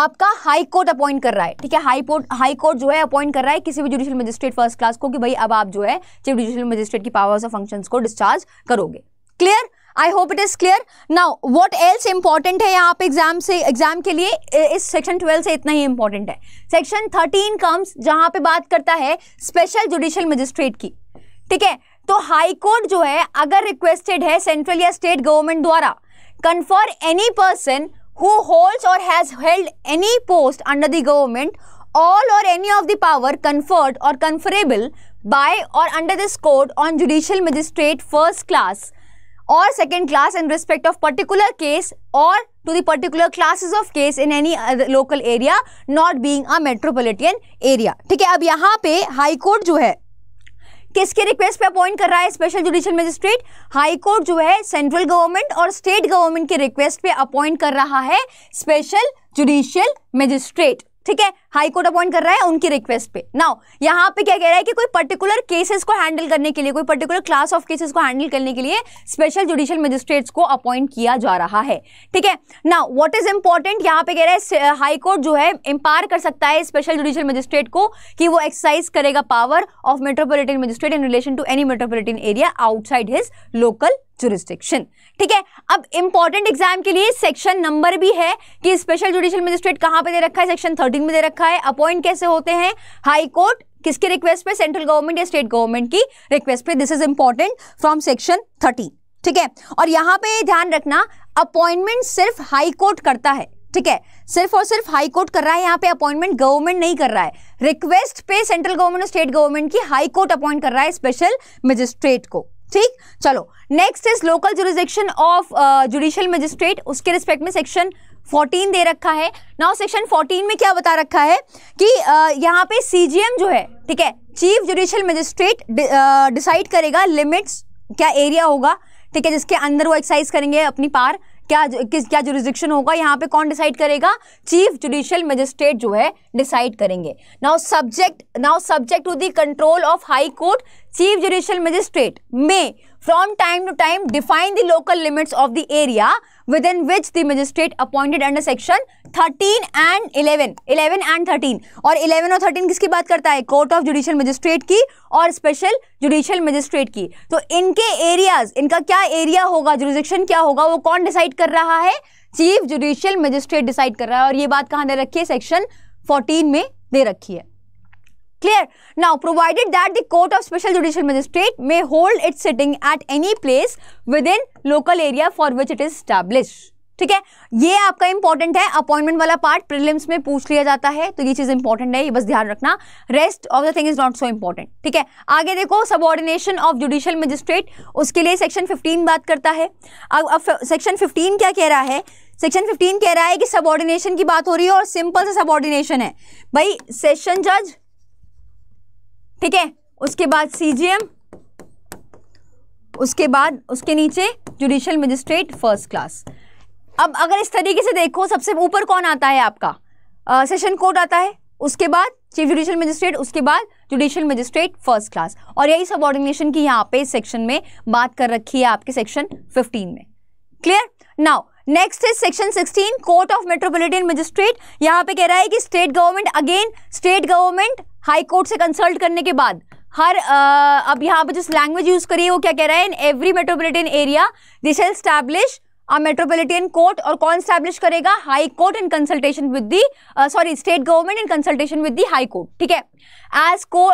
आपका हाई कोर्ट अपॉइंट कर रहा है ठीक है हाई कोर्ट हाई कोर्ट जो है अपॉइंट कर रहा है किसी भी जुडिशियल मजिस्ट्रेट फर्स्ट क्लास को कि भाई अब आप जो है चीफ जुडिशियल मजिस्ट्रेट की पावर्स और फंक्शंस को डिस्चार्ज करोगे clear I hope it is clear now what else important है यहाँ पे एग्जाम से एग्जाम के लिए इस सेक्शन ट्वेल्व से इतना ही इंपॉर्टेंट है सेक्शन थर्टीन कम्स जहाँ पे बात करता है स्पेशल जुडिशियल मजिस्ट्रेट की ठीक है तो हाई कोर्ट जो है अगर रिक्वेस्टेड है सेंट्रल या स्टेट गवर्नमेंट द्वारा confer any person who holds or has held any post under the government all or any of the power conferred or conferrable by or under this court on judicial magistrate first class or second class in respect of particular case or to the particular classes of case in any uh, local area not being a metropolitan area ठीक है अब यहाँ पे high court जो है किसके request पे appoint कर रहा है special judicial magistrate high court जो है सेंट्रल गवर्नमेंट और स्टेट गवर्नमेंट के रिक्वेस्ट पे अपॉइंट कर रहा है स्पेशल जुडिशियल मजिस्ट्रेट ठीक है हाई कोर्ट अपॉइंट कर रहा है उनकी रिक्वेस्ट पे नाउ यहाँ पे क्या कह रहा है कि कोई पर्टिकुलर केसेस को हैंडल करने के लिए कोई पर्टिकुलर क्लास ऑफ केसेस को हैंडल करने के लिए स्पेशल जुडिशियल मजिस्ट्रेट्स को अपॉइंट किया जा रहा है ठीक है नाउ व्हाट इज इंपॉर्टेंट यहाँ पे कह रहा है हाई कोर्ट जो है एम्पायर कर सकता है स्पेशल जुडिशियल मजिस्ट्रेट को कि वो एक्सरसाइज करेगा power of metropolitan magistrate in relation to any metropolitan area outside his local jurisdiction ठीक है अब इंपॉर्टेंट एग्जाम के लिए सेक्शन नंबर भी है कि स्पेशल जुडिशियल मजिस्ट्रेट कहाँ पे दे रखा है सेक्शन थर्टीन में दे रखा है रखा है अपॉइंट कैसे होते हैं हाई कोर्ट किसकी रिक्वेस्ट पे सेंट्रल गवर्नमेंट या स्टेट गवर्नमेंट की रिक्वेस्ट पे this is important from section thirty ठीक है और यहां पे ध्यान रखना अपॉइंटमेंट सिर्फ हाई कोर्ट करता है ठीक है सिर्फ और सिर्फ हाई कोर्ट कर रहा है यहाँ पे अपॉइंटमेंट गवर्नमेंट नहीं कर रहा है रिक्वेस्ट पे सेंट्रल गवर्नमेंट और स्टेट गवर्नमेंट की हाई कोर्ट अपॉइंट कर रहा है स्पेशल मजिस्ट्रेट को ठीक चलो next is local jurisdiction of judicial magistrate उसके रिस्पेक्ट में सेक्शन 14 दे रखा है नाउ सेक्शन 14 में क्या बता रखा है कि यहाँ पे सीजीएम जो है ठीक है चीफ जुडिशियल मजिस्ट्रेट डिसाइड करेगा लिमिट्स क्या एरिया होगा ठीक है जिसके अंदर वो एक्सरसाइज करेंगे अपनी पार क्या किस क्या जुरिस्डिक्शन होगा यहाँ पे कौन डिसाइड करेगा चीफ जुडिशियल मजिस्ट्रेट जो है डिसाइड करेंगे now subject now subject to the control of high court chief judicial magistrate may from time to time define the local limits of the area within which the magistrate appointed under section 13 and 11 11 and 13 और 11 और 13 किसकी बात करता है court of judicial magistrate की और special judicial magistrate की तो इनके एरियाज इनका क्या एरिया होगा जुडिशन क्या होगा वो कौन डिसाइड कर रहा है चीफ जुडिशियल मजिस्ट्रेट डिसाइड कर रहा है और ये बात कहाँ दे रखी है सेक्शन 14 में दे रखी है Clear? Now, provided that the Court of Special Judicial Magistrate may hold its sitting at any place within local area for which it is established. ठीक है ये आपका इंपॉर्टेंट है अपॉइंटमेंट वाला पार्ट प्रिलिम्स में पूछ लिया जाता है तो ये चीज इंपॉर्टेंट है ये बस ध्यान रखना rest of the thing is not so important ठीक है आगे देखो सबॉर्डिनेशन ऑफ जुडिशियल मजिस्ट्रेट उसके लिए सेक्शन 15 बात करता है अब अब सेक्शन 15 क्या कह रहा है सेक्शन 15 कह रहा है कि सबॉर्डिनेशन की बात हो रही है और सिंपल से सबॉर्डिनेशन है भाई सेशन जज ठीक है उसके बाद सीजीएम उसके बाद उसके नीचे जुडिशियल मजिस्ट्रेट फर्स्ट क्लास अब अगर इस तरीके से देखो सबसे ऊपर कौन आता है आपका आ, सेशन कोर्ट आता है उसके बाद चीफ जुडिशियल मजिस्ट्रेट उसके बाद जुडिशियल मजिस्ट्रेट फर्स्ट क्लास और यही सब ऑर्डिनेशन की यहाँ पे सेक्शन में बात कर रखी है आपके सेक्शन 15 में क्लियर नाउ नेक्स्ट है section 16 court of metropolitan magistrate यहाँ पे कह रहा है कि state government again state government high court से कंसल्ट करने के बाद हर uh, अब यहाँ पे जिस लैंग्वेज यूज करिए वो क्या कह रहा है in every metropolitan area this establish a metropolitan court और कौन स्टैब्लिश करेगा high court in consultation with the sorry state government in consultation with the high court ठीक है एज को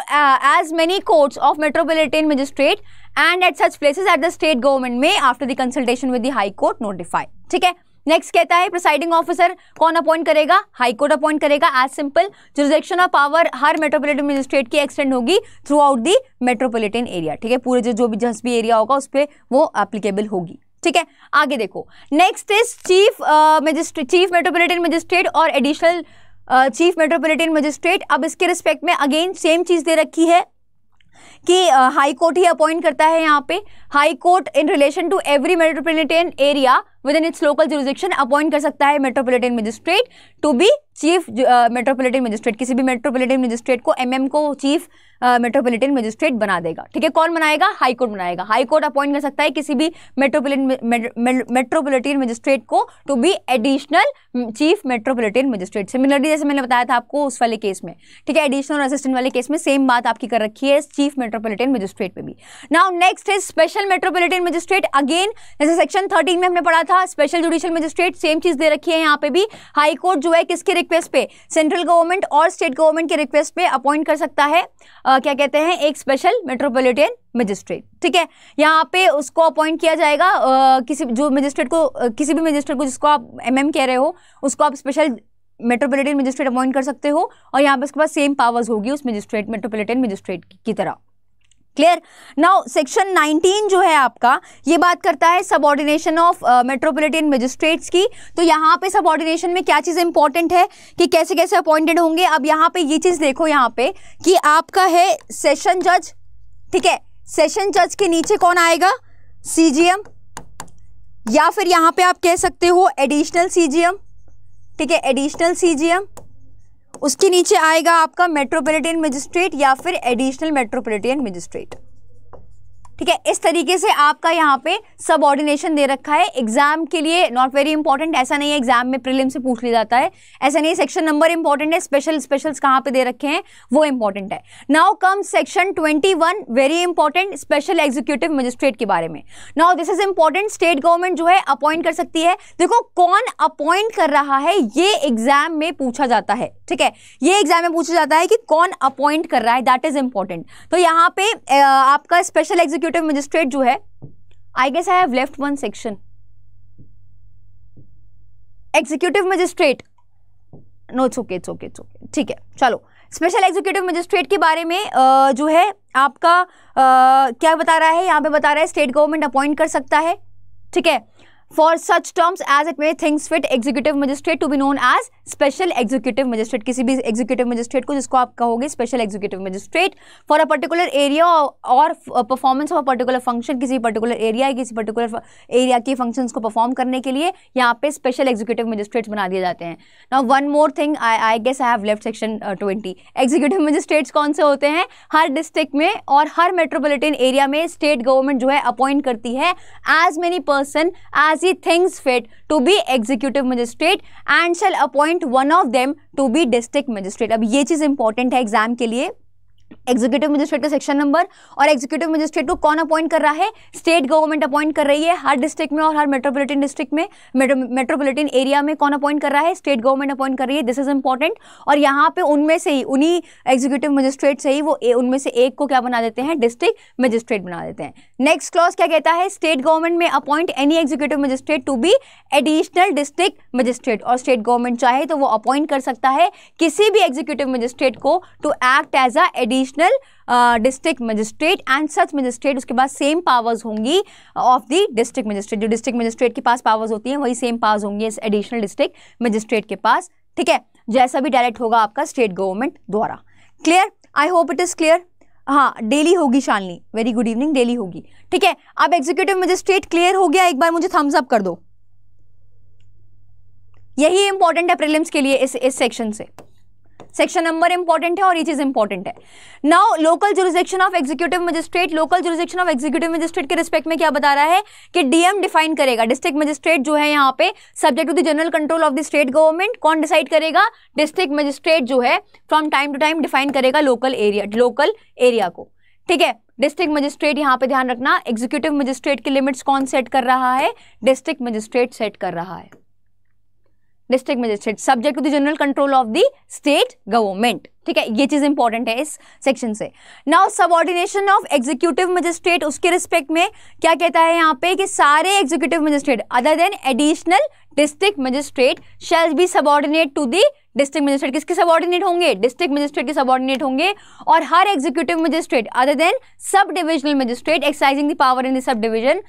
as many courts of metropolitan magistrate and at such places at the state government may after the consultation with high court notify ठीक है next कहता है presiding officer कौन appoint करेगा high court appoint करेगा as simple jurisdiction of power हर metropolitan magistrate की extend होगी throughout the metropolitan area ठीक है पूरे जो जो भी जस भी एरिया होगा उस पर वो एप्लीकेबल होगी ठीक है आगे देखो next is chief magistrate chief metropolitan magistrate और एडिशनल चीफ मेट्रोपोलिटन मजिस्ट्रेट अब इसके रिस्पेक्ट में अगेन सेम चीज़ दे रखी है कि हाई कोर्ट ही अपॉइंट करता है यहाँ पे high court in relation to every metropolitan area within its local jurisdiction appoint कर सकता है metropolitan magistrate to be chief metropolitan magistrate किसी भी मेट्रोपोलिटन मजिस्ट्रेट को एमएम को चीफ मेट्रोपॉलिटन मजिस्ट्रेट बना देगा ठीक है कौन बनाएगा हाई कोर्ट बनाएगा हाई कोर्ट अपॉइंट कर सकता है किसी भी मेट्रोपॉलिटन मेट्रोपॉलिटन मजिस्ट्रेट को to be additional chief metropolitan magistrate similarly जैसे मैंने बताया था आपको उस वाले केस में ठीक है एडिशनल असिस्टेंट वाले केस में सेम बात आपकी कर रखी है चीफ मेट्रोपोलिटन मजिस्ट्रेट में भी नाउ नेक्स्ट है स्पेशल मेट्रोपोलिटन मजिस्ट्रेट अगेन जैसे सेक्शन थर्टीन में हमने पढ़ा था स्पेशल जुडिशियल मजिस्ट्रेट सेम चीज दे रखी है यहाँ पे भी हाई कोर्ट जो है किसके रिक्वेस्ट पे सेंट्रल गवर्नमेंट और स्टेट गवर्नमेंट के रिक्वेस्ट पे अपॉइंट कर सकता है आ, क्या कहते हैं एक स्पेशल मेट्रोपॉलिटन मजिस्ट्रेट ठीक है यहाँ पे उसको अपॉइंट किया जाएगा आ, किसी जो मजिस्ट्रेट को आ, किसी भी मजिस्ट्रेट को जिसको आप एम MM कह रहे हो उसको आप स्पेशल मेट्रोपॉलिटन मजिस्ट्रेट अपॉइंट कर सकते हो और यहाँ पे उसके पास सेम पावर्स होगी उस मजिस्ट्रेट मेट्रोपॉलिटन मजिस्ट्रेट की तरह क्लियर नाउ सेक्शन 19 जो है आपका ये बात करता है सबॉर्डिनेशन ऑफ मेट्रोपॉलिटन मजिस्ट्रेट्स की तो यहाँ पे सबॉर्डिनेशन में क्या चीज़ इंपॉर्टेंट है कि कैसे कैसे अपॉइंटेड होंगे अब यहाँ पे ये चीज़ देखो यहाँ पे कि आपका है सेशन जज ठीक है सेशन जज के नीचे कौन आएगा सीजीएम या फिर यहाँ पे आप कह सकते हो एडिशनल सी ठीक है एडिशनल सीजीएम उसके नीचे आएगा आपका मेट्रोपॉलिटन मजिस्ट्रेट या फिर एडिशनल मेट्रोपॉलिटन मजिस्ट्रेट ठीक है इस तरीके से आपका यहाँ पे सब ऑर्डिनेशन दे रखा है एग्जाम के लिए नॉट वेरी इंपॉर्टेंट ऐसा नहीं है एग्जाम में प्रिलिम से पूछ लिया जाता है ऐसा नहीं सेक्शन नंबर इंपॉर्टेंट है स्पेशल स्पेशल्स कहाँ पे दे रखे हैं वो इंपॉर्टेंट है now come section twenty one very important special executive magistrate के बारे में now this is important state government जो है अपॉइंट कर सकती है देखो कौन अपॉइंट कर रहा है ये एग्जाम में पूछा जाता है ठीक है ये एग्जाम में पूछा जाता है कि कौन अपॉइंट कर रहा है दैट इज इंपॉर्टेंट तो यहाँ पे आपका स्पेशल एग्जीक्यूटिव एग्जीक्यूटिव मजिस्ट्रेट जो है I guess I have left one section executive magistrate no it's okay it's okay it's okay ठीक है चलो स्पेशल एग्जीक्यूटिव मजिस्ट्रेट के बारे में जो है आपका क्या बता रहा है यहाँ पे बता रहा है स्टेट गवर्नमेंट अपॉइंट कर सकता है ठीक है for such terms as it may thinks fit executive magistrate to be known as special executive magistrate किसी भी एग्जीक्यूटिव मजिस्ट्रेट को जिसको आप कहोगे special executive magistrate for a particular area or performance of a particular function किसी particular area या किसी particular area के फंक्शन को परफॉर्म करने के लिए यहाँ पे स्पेशल एग्जीक्यूटिव मजिस्ट्रेट्स बना दिए जाते हैं ना one more thing I I guess I have left section twenty executive magistrates कौन से होते हैं हर डिस्ट्रिक्ट में और हर मेट्रोपोलिटन एरिया में स्टेट गवर्नमेंट जो है अपॉइंट करती है as many person as he thinks fit to be executive magistrate and shall appoint one of them to be district magistrate. अब ये चीज़ important है exam ke liye executive magistrate का सेक्शन नंबर और एग्जीक्यूटिव मजिस्ट्रेट को कौन appoint कर रहा है स्टेट गवर्नमेंट अपॉइंट कर रही है हर डिस्ट्रिक्ट में और हर मेट्रोपॉलिटन डिस्ट्रिक्ट में मेट्रोपॉलिटन एरिया में कौन अपॉइंट कर रहा है स्टेट गवर्नमेंट अपॉइंट कर रही है दिस इज इंपॉर्टेंट और यहाँ पे उनमें से ही उन्हीं एग्जीक्यूटिव मजिस्ट्रेट से ही वो उनमें से एक को क्या बना देते हैं डिस्ट्रिक्ट मजिस्ट्रेट बना देते हैं नेक्स्ट क्लॉज क्या कहता है state government may appoint any executive magistrate to be additional district magistrate और स्टेट गवर्नमेंट चाहे तो वो अपॉइंट कर सकता है किसी भी एग्जीक्यूटिव मजिस्ट्रेट को to act as a additional additional district magistrate and such magistrate उसके पास सेम पावर्स होंगी ऑफ द डिस्ट्रिक्ट मजिस्ट्रेट जो डिस्ट्रिक्ट मजिस्ट्रेट के पास पावर्स होती हैं वही सेम पावर्स होंगी इस एडिशनल डिस्ट्रिक्ट मजिस्ट्रेट के पास ठीक है जैसा भी डायरेक्ट होगा आपका स्टेट गवर्नमेंट द्वारा clear I hope it is clear हाँ डेली होगी Shalini very good evening daily होगी ठीक है अब एग्जीक्यूटिव मजिस्ट्रेट क्लियर हो गया एक बार मुझे थम्स अप कर दो यही इंपॉर्टेंट है प्रिलिम्स के लिए इस इस सेक्शन से सेक्शन नंबर इंपॉर्टेंट है और ये चीज इंपॉर्टेंट है now local jurisdiction of executive magistrate local jurisdiction of executive magistrate के रिस्पेक्ट में क्या बता रहा है कि डीएम डिफाइन करेगा डिस्ट्रिक्ट मजिस्ट्रेट जो है यहाँ पे subject to the general control of the state government कौन डिसाइड करेगा डिस्ट्रिक्ट मजिस्ट्रेट जो है from time to time define करेगा लोकल एरिया लोकल एरिया को ठीक है डिस्ट्रिक्ट मजिस्ट्रेट यहाँ पे ध्यान रखना एग्जीक्यूटिव मजिस्ट्रेट की लिमिट्स कौन सेट कर रहा है डिस्ट्रिक्ट मजिस्ट्रेट सेट कर रहा है district magistrate subject to the general control of the state government ठीक है ये चीज इंपॉर्टेंट है इस सेक्शन से now subordination of executive magistrate उसके रिस्पेक्ट में क्या कहता है यहाँ पे कि सारे executive magistrate other than additional district magistrate shall be subordinate to the district magistrate किसके सबॉर्डिनेट होंगे डिस्ट्रिक्ट मजिस्ट्रेट के सबॉर्डिनेट होंगे और हर executive magistrate other than sub divisional magistrate exercising the power in the sub division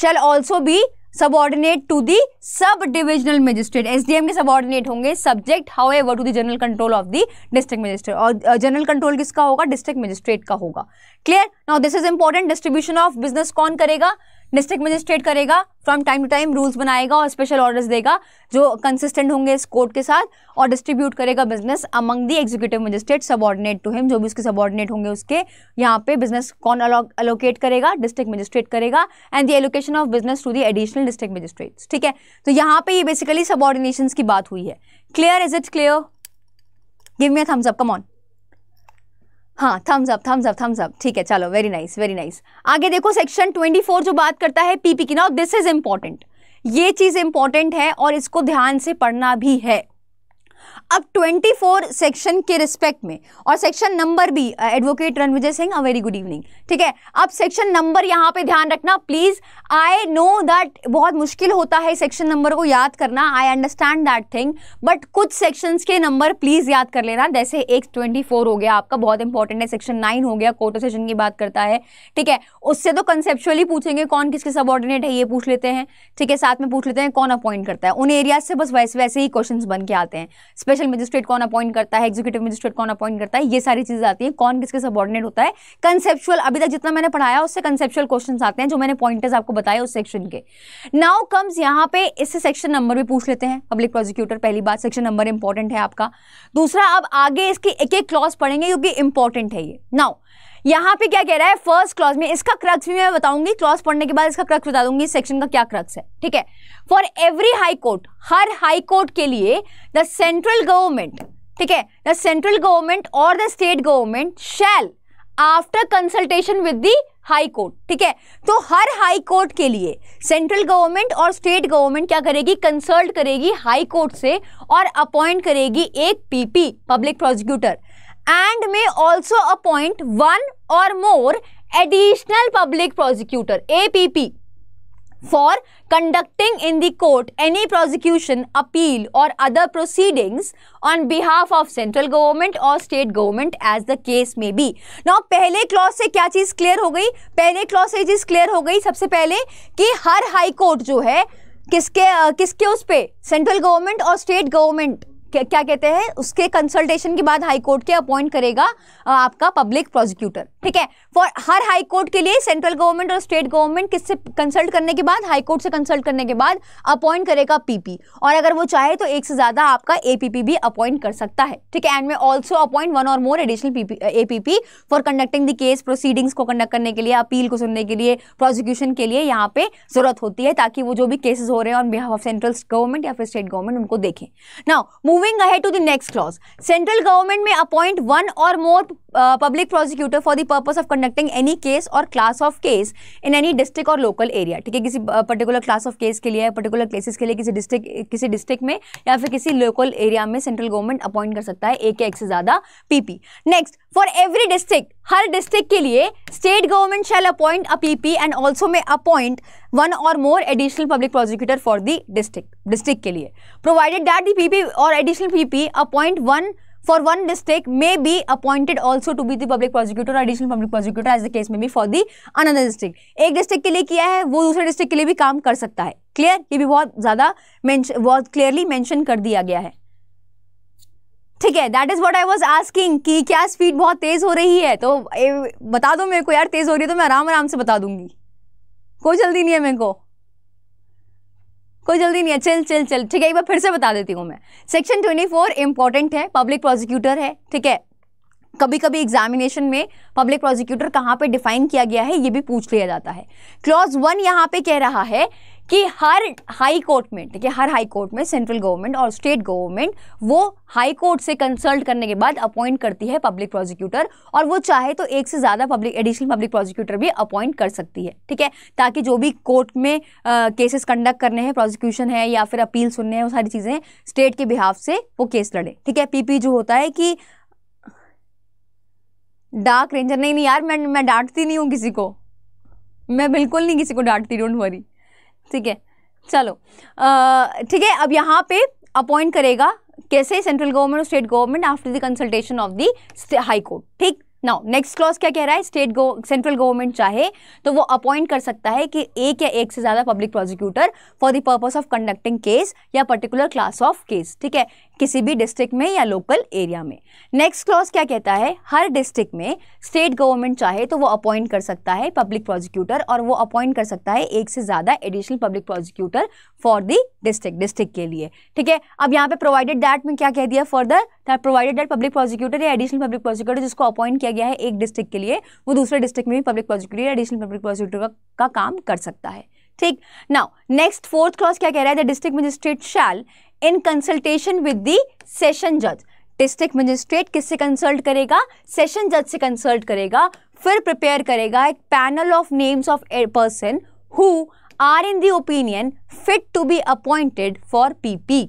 shall also be subordinate to the sub divisional magistrate S D M के subordinate होंगे subject however to the general control of the district magistrate और general control किसका होगा district magistrate का होगा clear now this is important distribution of business कौन करेगा district magistrate करेगा from time to time rules बनाएगा और स्पेशल ऑर्डर्स देगा जो कंसिस्टेंट होंगे इस कोर्ट के साथ और डिस्ट्रीब्यूट करेगा business among the executive magistrate subordinate to him जो भी उसके सबॉर्डिनेट होंगे उसके यहाँ पे बिजनेस कौन अलोकेट करेगा डिस्ट्रिक्ट मजिस्ट्रेट करेगा and the allocation of business to the additional district magistrate ठीक है तो यहाँ पे ये बेसिकली सबॉर्डिनेशन की बात हुई है clear is it clear give me thumbs up come on हाँ thumbs up thumbs up thumbs up ठीक है चलो वेरी नाइस वेरी नाइस आगे देखो सेक्शन 24 जो बात करता है पीपी की नाउ दिस इज इम्पॉर्टेंट ये चीज़ इम्पॉर्टेंट है और इसको ध्यान से पढ़ना भी है अब 24 सेक्शन के रिस्पेक्ट में और सेक्शन नंबर भी advocate Ranvijay Singh a very good evening ठीक है अब सेक्शन नंबर यहाँ पे ध्यान रखना प्लीज़ आई नो दैट बहुत मुश्किल होता है सेक्शन नंबर को याद करना I understand that thing but कुछ सेक्शंस के नंबर प्लीज़ याद कर लेना जैसे एक ट्वेंटी हो गया आपका बहुत इंपॉर्टेंट है सेक्शन नाइन हो गया कोटो सेशन की बात करता है ठीक है उससे तो कंसेप्चुअली पूछेंगे कौन किसके सब है ये पूछ लेते हैं ठीक है साथ में पूछ लेते हैं कौन अपॉइंट करता है उन एरियाज से बस वैसे वैसे ही क्वेश्चन बन के आते हैं स्पेशल स्पेशल मजिस्ट्रेट कौन अपॉइंट करता है एग्जीक्यूटिव मजिस्ट्रेट कौन अपॉइंट करता है ये सारी चीज़ें आती है कौन किसके सबॉर्डिनेट होता है कंसेप्चुअल अभी तक जितना मैंने पढ़ाया उससे कंसेप्चुअल क्वेश्चन आते हैं जो मैंने पॉइंटर्स आपको बताए उस सेक्शन के नाउ कम्स यहाँ पे इससे सेक्शन नंबर भी पूछ लेते हैं पब्लिक प्रोजिक्यूटर पहली बात सेक्शन नंबर इंपॉर्टेंट है आपका दूसरा अब आगे इसके एक एक क्लॉज पढ़ेंगे क्योंकि इंपॉर्टेंट है ये नाउ यहाँ पे क्या कह रहा है फर्स्ट क्लॉज में इसका क्रक्स भी मैं बताऊंगी क्लॉज पढ़ने के बाद इसका क्रक्स बता दूंगी सेक्शन का क्या क्रक्स है ठीक है फॉर एवरी हाई कोर्ट हर हाई कोर्ट के लिए द सेंट्रल गवर्नमेंट ठीक है द सेंट्रल गवर्नमेंट और the state government shall after consultation with the high court ठीक है तो हर हाई कोर्ट के लिए सेंट्रल गवर्नमेंट और स्टेट गवर्नमेंट क्या करेगी कंसल्ट करेगी हाई कोर्ट से और अपॉइंट करेगी एक PP public prosecutor and may also appoint one और more additional public prosecutor A P P for conducting in the court any prosecution appeal or other proceedings on behalf of central government और state government as the case may be now पहले clause से क्या चीज़ clear हो गई पहले clause से चीज़ clear हो गई सबसे पहले कि हर हाई कोर्ट जो है किसके किसके उस पे सेंट्रल गवर्नमेंट और स्टेट गवर्नमेंट क्या कहते हैं उसके कंसल्टेशन के बाद हाई कोर्ट के अपॉइंट करेगा आपका पब्लिक प्रोसिक्यूटर ठीक है फॉर हर हाई कोर्ट के लिए सेंट्रल गवर्नमेंट और स्टेट गवर्नमेंट किससे कंसल्ट करने के बाद हाई कोर्ट से कंसल्ट करने के बाद अपॉइंट करेगा पीपी और अगर वो चाहे तो एक से ज़्यादा आपका एपीपी भी अपॉइंट कर सकता है ठीक है and may also appoint one और more additional APP for conducting the case proceedings को कंडक्ट करने के लिए अपील को सुनने के लिए प्रोसिक्यूशन के लिए यहाँ पे ज़रूरत होती है ताकि वो जो भी केसेज हो रहे हैं on behalf of central government या फिर स्टेट गवर्नमेंट उनको देखें ना move moving ahead to the next clause central government may appoint one और more public prosecutor for the purpose of conducting any case or class of case in any district or local area ठीक है किसी particular class of case के लिए particular cases के लिए किसी district किसी डिस्ट्रिक्ट में या फिर किसी लोकल एरिया में सेंट्रल गवर्नमेंट अपॉइंट कर सकता है एक या एक से ज्यादा PP next for every district हर डिस्ट्रिक्ट के लिए state government shall appoint a P P and also may appoint one और more additional public prosecutor for the district district के लिए प्रोवाइडेड डैट दी पी और additional P P appoint one for one district may be appointed also to be the public prosecutor additional public public as the case may may for the another district एक district के लिए किया है वो दूसरे district के लिए भी काम कर सकता है क्लियर ये भी बहुत ज़्यादा बहुत क्लियरली मैंशन कर दिया गया है ठीक है that is what I was asking कि क्या स्पीड बहुत तेज़ हो रही है तो ए, बता दो मेरे को यार तेज़ हो रही है तो मैं आराम आराम से बता दूंगी कोई जल्दी नहीं है मेरे को कोई जल्दी नहीं है चल चल चल ठीक है एक बार फिर से बता देती हूँ मैं सेक्शन ट्वेंटी फोर इंपॉर्टेंट है पब्लिक प्रोसिक्यूटर है ठीक है कभी कभी एग्जामिनेशन में पब्लिक प्रोसिक्यूटर कहाँ पे डिफाइन किया गया है ये भी पूछ लिया जाता है क्लॉज वन यहाँ पे कह रहा है कि हर हाई कोर्ट में ठीक है हर हाई कोर्ट में सेंट्रल गवर्नमेंट और स्टेट गवर्नमेंट वो हाई कोर्ट से कंसल्ट करने के बाद अपॉइंट करती है पब्लिक प्रोसिक्यूटर और वो चाहे तो एक से ज़्यादा पब्लिक एडिशनल पब्लिक प्रोसिक्यूटर भी अपॉइंट कर सकती है ठीक है ताकि जो भी कोर्ट में केसेस कंडक्ट करने हैं प्रोसिक्यूशन है या फिर अपील सुनने हैं वो सारी चीज़ें स्टेट के बिहाफ से वो केस लड़े ठीक है पीपी जो होता है कि डार्क रेंजर नहीं नहीं यार मैं मैं डांटती नहीं हूँ किसी को मैं बिल्कुल नहीं किसी को डांटती डोंट वरी ठीक है चलो ठीक है अब यहाँ पे अपॉइंट करेगा कैसे सेंट्रल गवर्नमेंट और state government after the consultation of the high court ठीक नाउ नेक्स्ट क्लॉज क्या कह रहा है स्टेट सेंट्रल गवर्नमेंट चाहे तो वो अपॉइंट कर सकता है कि एक या एक से ज़्यादा public prosecutor for the purpose of conducting case या पर्टिकुलर क्लास ऑफ केस ठीक है किसी भी डिस्ट्रिक्ट में या लोकल एरिया में नेक्स्ट क्लॉज क्या कहता है हर डिस्ट्रिक्ट में स्टेट गवर्नमेंट चाहे तो वो अपॉइंट कर सकता है पब्लिक प्रोसिक्यूटर और वो अपॉइंट कर सकता है एक से ज़्यादा additional public prosecutor for the district district के लिए ठीक है अब यहाँ पे प्रोवाइडेड दैट में क्या कह दिया further provided that public prosecutor या एडिशनल पब्लिक प्रोसिक्यूटर जिसको अपॉइंट किया गया है एक डिस्ट्रिक्ट के लिए वो दूसरे डिस्ट्रिक्ट में भी पब्लिक प्रोसिक्यूटर या एडिशनल पब्लिक प्रोसिक्यूटर का, का काम कर सकता है ठीक नाउ नेक्स्ट फोर्थ क्लॉज क्या कह रहा है the district magistrate shall in consultation with the session जज डिस्ट्रिक्ट मजिस्ट्रेट किससे कंसल्ट करेगा सेशन जज से कंसल्ट करेगा फिर प्रिपेयर करेगा एक panel of names of a person who are in the opinion fit to be appointed for PP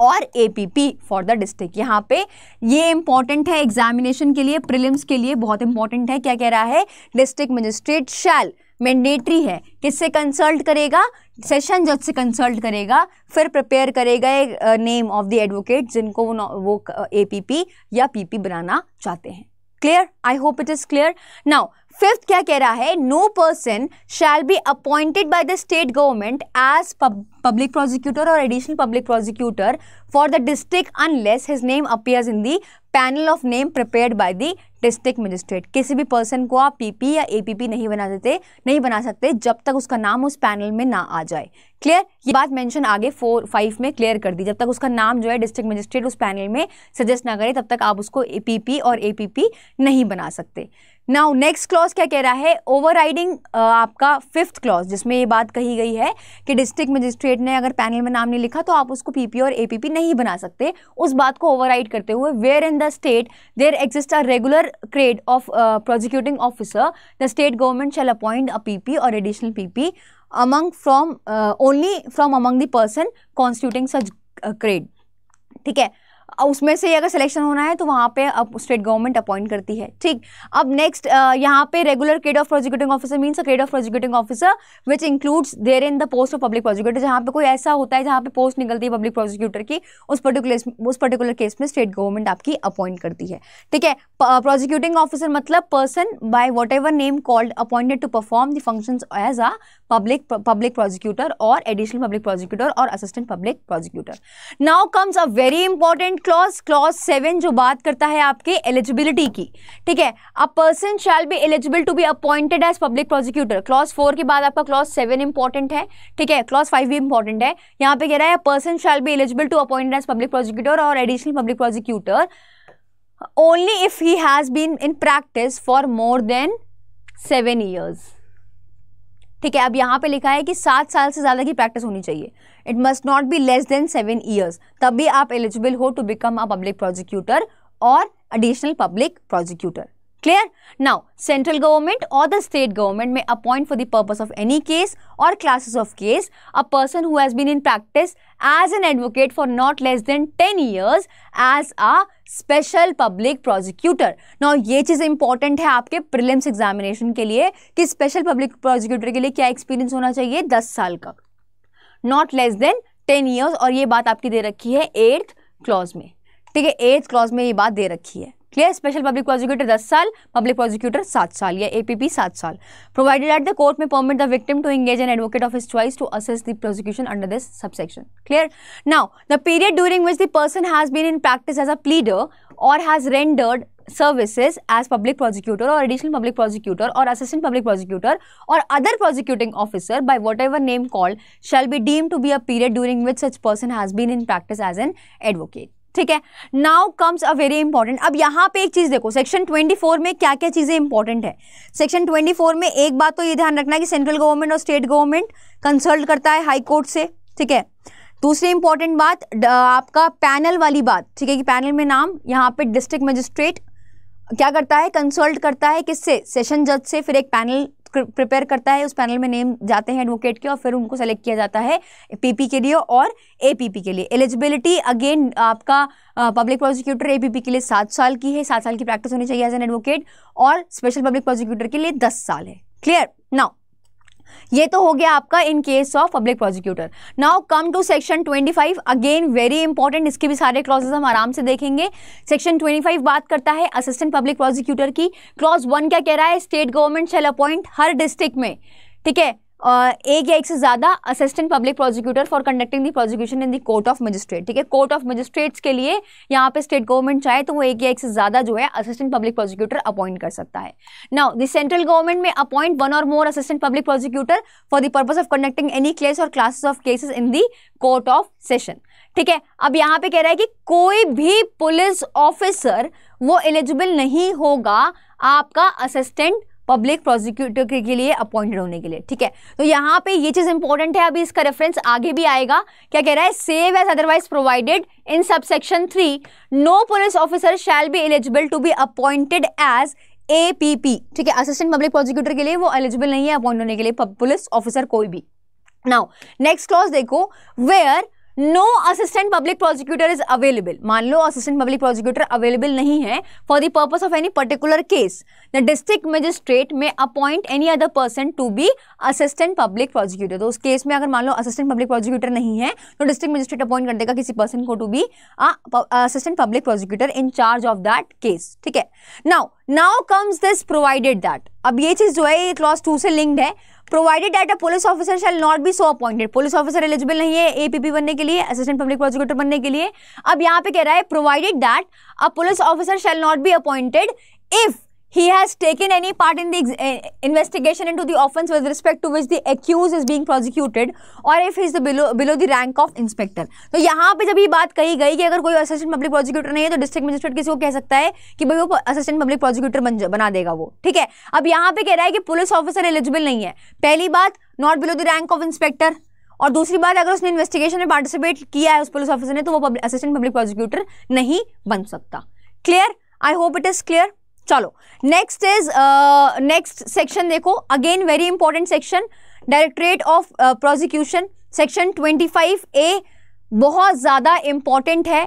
और एपीपी फॉर द डिस्ट्रिक्ट यहाँ पे ये इंपॉर्टेंट है एग्जामिनेशन के लिए प्रिलिम्स के लिए बहुत इंपॉर्टेंट है क्या कह रहा है डिस्ट्रिक्ट मजिस्ट्रेट शैल मैंडेटरी है किससे कंसल्ट करेगा सेशन जज से कंसल्ट करेगा फिर प्रिपेयर करेगा एक नेम ऑफ द एडवोकेट जिनको वो वो एपीपी या पीपी बनाना चाहते हैं clear I hope it is clear now fifth क्या कह रहा है no person shall be appointed by the state government as public prosecutor और additional public prosecutor for the district unless his name appears in the panel of name prepared by the district magistrate किसी भी person को आप PP या APP नहीं बना देते नहीं बना सकते जब तक उसका नाम उस पैनल में ना आ जाए क्लियर ये बात मेंशन आगे फोर फाइव में क्लियर कर दी जब तक उसका नाम जो है डिस्ट्रिक्ट मजिस्ट्रेट उस पैनल में सजेस्ट ना करे तब तक आप उसको पी और पी नहीं बना सकते नाउ नेक्स्ट क्लॉज क्या कह रहा है ओवरराइडिंग आपका फिफ्थ क्लॉज जिसमें ये बात कही गई है कि डिस्ट्रिक्ट मजिस्ट्रेट ने अगर पैनल में नाम नहीं लिखा तो आप उसको पीपी और एपीपी नहीं बना सकते उस बात को ओवरराइड करते हुए where in the state there exist a regular क्रेड of prosecuting officer the state government shall appoint a P और additional P P among from only from among the person constituting such क्रेड ठीक है उसमें से अगर सिलेक्शन होना है तो वहाँ पे अब स्टेट गवर्नमेंट अपॉइंट करती है ठीक अब नेक्स्ट यहाँ पे regular cadre of prosecuting officer means cadre of prosecuting officer which includes there in the post of public prosecutor जहाँ पे कोई ऐसा होता है जहाँ पे पोस्ट निकलती है पब्लिक प्रोजिक्यूटर की उस पर्टिकुलर उस पर्टिकुलर केस में स्टेट गवर्नमेंट आपकी अपॉइंट करती है ठीक है प्रोजिक्यूटिंग ऑफिसर मतलब person by whatever name called appointed to perform the function as a public public prosecutor और एडिशनल पब्लिक प्रोसिक्यूटर और assistant public prosecutor now comes a very important clause clause seven जो बात करता है आपके eligibility की ठीक है a person shall be eligible to be appointed as public prosecutor clause four के बाद आपका क्लॉज सेवन इंपॉर्टेंट है ठीक है क्लॉज फाइव भी इंपॉर्टेंट है यहाँ पे कह रहा है person shall be eligible to appoint as public prosecutor और additional public prosecutor only if he has been in practice for more than seven years ठीक है अब यहाँ पे लिखा है कि सात साल से ज़्यादा की प्रैक्टिस होनी चाहिए it must not be less than seven years तब भी आप एलिजिबल हो to become a public prosecutor और additional public prosecutor clear now central government और the state government may appoint for the purpose of any case और classes of case a person who has been in practice as an advocate for not less than ten years as a special public prosecutor now ये चीज important है आपके prelims examination के लिए कि special public प्रोजिक्यूटर के लिए क्या एक्सपीरियंस होना चाहिए दस साल का not less than ten years और ये बात आपकी दे रखी है एट्थ क्लॉज में ठीक है एट्थ क्लॉज में ये बात दे रखी है क्लियर स्पेशल पब्लिक प्रोजिक्यूटर दस साल पब्लिक प्रोजिक्यूटर सात साल या ए पी पी सात साल provided that the court may permit the victim to engage an advocate of his choice to assist the prosecution under this subsection clear now the period during which the person has been in practice as a pleader और has rendered services as public prosecutor और additional public prosecutor और assistant public prosecutor और other prosecuting officer by whatever name call shall be deem to be a period during which such person has been in practice as an advocate ठीक है now comes a very important अब यहाँ पे एक चीज़ देखो section 24 में क्या क्या चीज़ें इंपॉर्टेंट है सेक्शन 24 में एक बात तो ये ध्यान रखना है कि सेंट्रल गवर्नमेंट और स्टेट गवर्नमेंट कंसल्ट करता है हाई कोर्ट से ठीक है दूसरी इंपॉर्टेंट बात आपका पैनल वाली बात ठीक है कि पैनल में नाम यहाँ पे डिस्ट्रिक्ट मजिस्ट्रेट क्या करता है कंसल्ट करता है किससे सेशन जज से फिर एक पैनल प्रिपेयर करता है उस पैनल में नेम जाते हैं एडवोकेट के और फिर उनको सेलेक्ट किया जाता है पीपी के लिए और एपीपी के लिए एलिजिबिलिटी अगेन आपका पब्लिक प्रोसिक्यूटर एपीपी के लिए सात साल की है सात साल की प्रैक्टिस होनी चाहिए एज एन एडवोकेट और स्पेशल पब्लिक प्रोसिक्यूटर के लिए दस साल है क्लियर नाउ ये तो हो गया आपका in case of public prosecutor now come to section 25 again very important इसके भी सारे क्लॉजेस हम आराम से देखेंगे सेक्शन 25 बात करता है असिस्टेंट पब्लिक प्रोसिक्यूटर की क्लॉज वन क्या कह रहा है स्टेट गवर्नमेंट शेल अपॉइंट हर डिस्ट्रिक्ट में ठीक है एक या एक से ज़्यादा assistant public prosecutor for conducting the prosecution in the court of magistrate ठीक है कोर्ट ऑफ मजिस्ट्रेट्स के लिए यहाँ पे स्टेट गवर्नमेंट चाहे तो वो एक या एक से ज़्यादा जो है असिस्टेंट पब्लिक प्रोसिक्यूटर अपॉइंट कर सकता है now the central government may appoint one और more assistant public prosecutor for the purpose of conducting any case और classes of cases in the court of session ठीक है अब यहाँ पे कह रहा है कि कोई भी पुलिस ऑफिसर वो एलिजिबल नहीं होगा आपका असिस्टेंट पब्लिक प्रोसिक्यूटर के लिए अपॉइंटेड होने के लिए ठीक है तो यहाँ पे ये चीज़ इंपॉर्टेंट है अभी इसका रेफरेंस आगे भी आएगा क्या कह रहा है save as otherwise provided in subsection three no police officer shall be eligible to be appointed as a P P ठीक है असिस्टेंट पब्लिक प्रोसिक्यूटर के लिए वो एलिजिबल नहीं है अपॉइंट होने के लिए पुलिस ऑफिसर कोई भी नाउ नेक्स्ट क्लॉज देखो where no assistant public prosecutor is available मान लो असिस्टेंट पब्लिक प्रोसिक्यूटर अवेलेबल नहीं है for the purpose of any particular case the district magistrate may appoint any other person to be assistant public prosecutor तो उस case में अगर मान लो असिस्टेंट पब्लिक प्रोसिक्यूटर नहीं है तो डिस्ट्रिक्ट मजिस्ट्रेट अपॉइंट कर देगा किसी पर्सन को to be assistant public prosecutor in charge of that case ठीक है now now comes this provided that अब ये चीज़ जो है ये टू से लिंक्ड है provided that a police officer shall not be so appointed police officer eligible नहीं है एपीपी बनने के लिए असिस्टेंट पब्लिक प्रोसिक्यूटर बनने के लिए अब यहाँ पे कह रहा है provided that a police officer shall not be appointed if he has taken any part in the eh, investigation into the offence with respect to which the accused is being prosecuted or if he is the below below the rank of inspector तो yahan pe जब ये बात कही गई कि अगर कोई assistant public prosecutor नहीं है तो डिस्ट्रिक्ट magistrate किसी को कह सकता है कि भाई वो assistant पब्लिक prosecutor बन बना देगा वो ठीक है अब यहाँ पे कह रहा है कि पुलिस ऑफिसर एलिजिबल नहीं है पहली बात not below the rank of inspector और दूसरी बात अगर उसने इन्वेस्टिगेशन में पार्टिसिपेट किया है उस पुलिस ऑफिसर ने तो वो असिस्टेंट पब्लिक प्रोसिक्यूटर नहीं बन सकता clear I hope it is clear चलो नेक्स्ट इज नेक्स्ट सेक्शन देखो again very important section directorate of prosecution section 25 A बहुत ज़्यादा इम्पॉर्टेंट है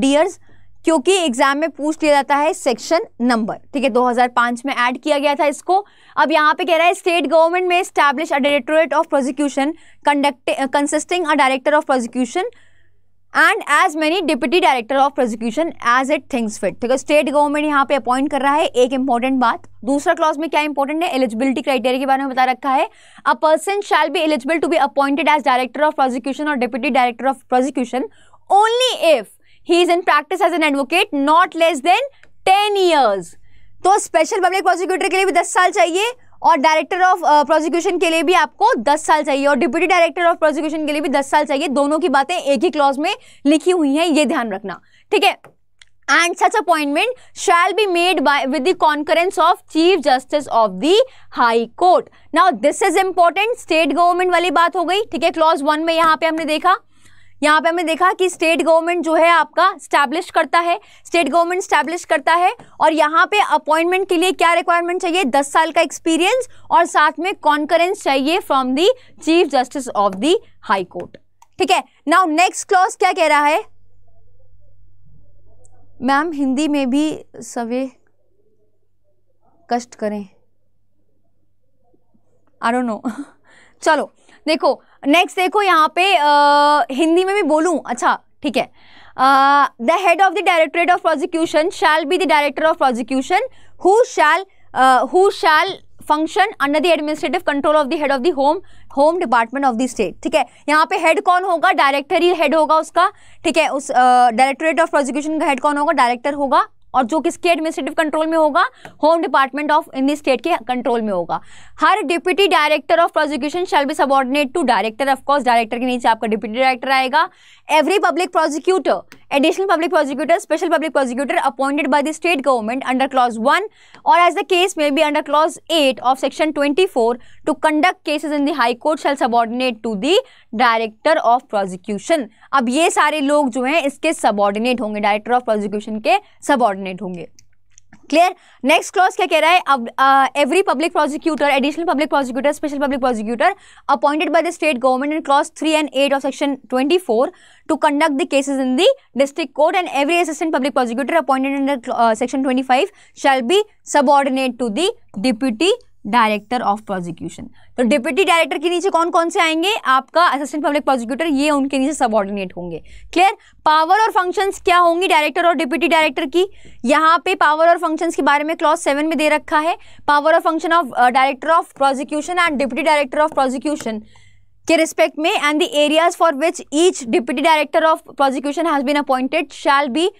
डियर्स uh, क्योंकि एग्जाम में पूछ लिया जाता है सेक्शन नंबर ठीक है 2005 में ऐड किया गया था इसको अब यहाँ पे कह रहा है state government may establish a directorate of prosecution conduct consisting a director of prosecution and as many deputy director of prosecution as it thinks fit ठीक है स्टेट गवर्नमेंट यहाँ पे अपॉइंट कर रहा है एक इंपॉर्टेंट बात दूसरा क्लॉज में क्या इंपॉर्टेंट है एलिजिबिलिटी क्राइटेरिया के बारे में बता रखा है a person shall be eligible to be appointed as director of prosecution और deputy director of prosecution only if he is in practice as an advocate not less than ten years तो special public prosecutor के लिए भी दस साल चाहिए और director of prosecution के लिए भी आपको 10 साल चाहिए और डिप्यूटी डायरेक्टर ऑफ प्रोसिक्यूशन के लिए भी 10 साल चाहिए दोनों की बातें एक ही क्लॉज में लिखी हुई हैं ये ध्यान रखना ठीक है and such appointment shall be made by with the concurrence of chief justice of the high court now this is important state government वाली बात हो गई ठीक है clause 1 में यहां पे हमने देखा यहाँ पे हमने देखा कि स्टेट गवर्नमेंट जो है आपका स्टैब्लिश करता है स्टेट गवर्नमेंट स्टैब्लिश करता है और यहाँ पे अपॉइंटमेंट के लिए क्या रिक्वायरमेंट चाहिए दस साल का एक्सपीरियंस और साथ में कॉन्करेंस चाहिए from the chief justice of the high court ठीक है नाउ नेक्स्ट क्लॉज क्या कह रहा है मैम हिंदी में भी सवे कष्ट करें आरो नो [LAUGHS] चलो देखो नेक्स्ट देखो यहाँ पे आ, हिंदी में भी बोलूँ अच्छा ठीक है the head of the directorate of prosecution shall be the director of prosecution who shall who shall function under the administrative control of the head of the home home department of the state ठीक है यहाँ पे head कौन होगा director ही head होगा उसका ठीक है उस डायरेक्टरेट ऑफ प्रोजिक्यूशन का हेड कौन होगा डायरेक्टर होगा और जो कि स्टेट एडमिनिस्ट्रेटिव कंट्रोल में होगा home department of in state के कंट्रोल में होगा हर deputy director of prosecution shall be subordinate to director of course director के नीचे आपका डिप्यूटी डायरेक्टर आएगा every public prosecutor additional public prosecutor special public prosecutor appointed by the state government under clause 1 or as the case may be under clause 8 of section 24 to conduct cases in the high court shall subordinate to the director of prosecution ab ye sare log jo hain iske subordinate honge director of prosecution ke subordinate honge clear next clause क्या कह रहा है अब every public prosecutor additional public prosecutor special public prosecutor appointed by the state government in clause three and eight of section twenty four to conduct the cases in the district court and every assistant public prosecutor appointed in section twenty five shall be subordinate to the deputy director of prosecution तो deputy director के नीचे कौन कौन से आएंगे आपका assistant public प्रोजिक्यूटर ये उनके नीचे सबॉर्डिनेट होंगे क्लियर पावर और फंक्शंस क्या होंगी डायरेक्टर और डिप्टी डायरेक्टर की यहाँ पे पावर और फंक्शंस के बारे में क्लॉज सेवन में दे रखा है पावर और function of director of prosecution and deputy director of prosecution के रिस्पेक्ट में and the areas for which each deputy director of prosecution has been appointed shall be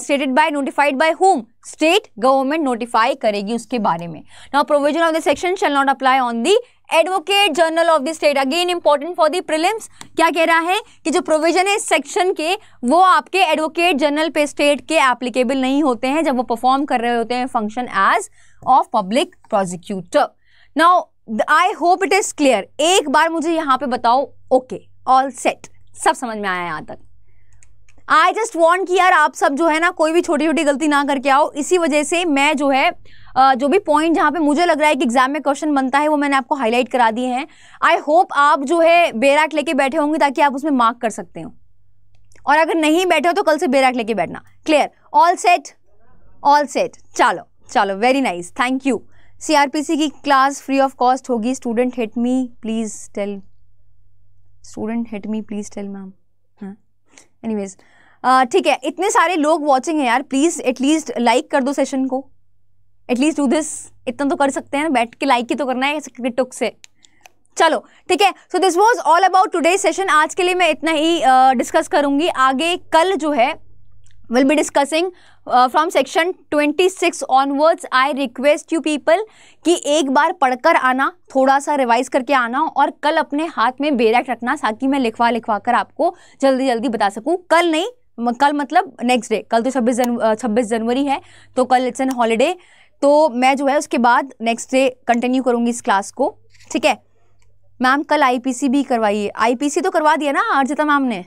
stated by notified by home state government notify करेगी उसके बारे में now provision of the section shall not apply on the advocate general of the state again important for the prelims क्या कह रहा है कि जो प्रोविजन है सेक्शन के वो आपके एडवोकेट जनरल पे स्टेट के एप्लीकेबल नहीं होते हैं जब वो परफॉर्म कर रहे होते हैं function as of public prosecutor now I hope it is clear एक बार मुझे यहां पे बताओ ओके ऑल सेट सब समझ में आया यहां तक आई जस्ट वॉन्ट कि यार आप सब जो है ना कोई भी छोटी छोटी गलती ना करके आओ इसी वजह से मैं जो है जो भी पॉइंट जहाँ पे मुझे लग रहा है कि एग्जाम में क्वेश्चन बनता है वो मैंने आपको हाईलाइट करा दिए हैं आई होप आप जो है बेराक लेके बैठे होंगे ताकि आप उसमें मार्क कर सकते हो और अगर नहीं बैठे हो तो कल से बेराक लेके बैठना clear all set all set चलो चलो very nice thank you CrPC की क्लास फ्री ऑफ कॉस्ट होगी student hate me please tell student hate me please tell ma'am हाँ एनीवेज ठीक है इतने सारे लोग वॉचिंग हैं यार प्लीज़ एटलीस्ट लाइक कर दो सेशन को एटलीस्ट डू दिस इतना तो कर सकते हैं ना बैठ के लाइक ही तो करना है टुक से चलो ठीक है so this was all about today session आज के लिए मैं इतना ही डिस्कस uh, करूंगी आगे कल जो है will be discussing uh, from section 26 onwards I request you people कि एक बार पढ़कर आना थोड़ा सा रिवाइज करके आना और कल अपने हाथ में बेरैक रखना ताकि मैं लिखवा लिखवा कर आपको जल्दी जल्दी बता सकूँ कल नहीं कल मतलब नेक्स्ट डे कल तो छब्बीस जन छब्बीस जनवरी है तो कल इट्स एन हॉलीडे तो मैं जो है उसके बाद नेक्स्ट डे कंटिन्यू करूँगी इस क्लास को ठीक है मैम कल आईपीसी भी करवाइए आईपीसी तो करवा दिया ना अर्जिता मैम ने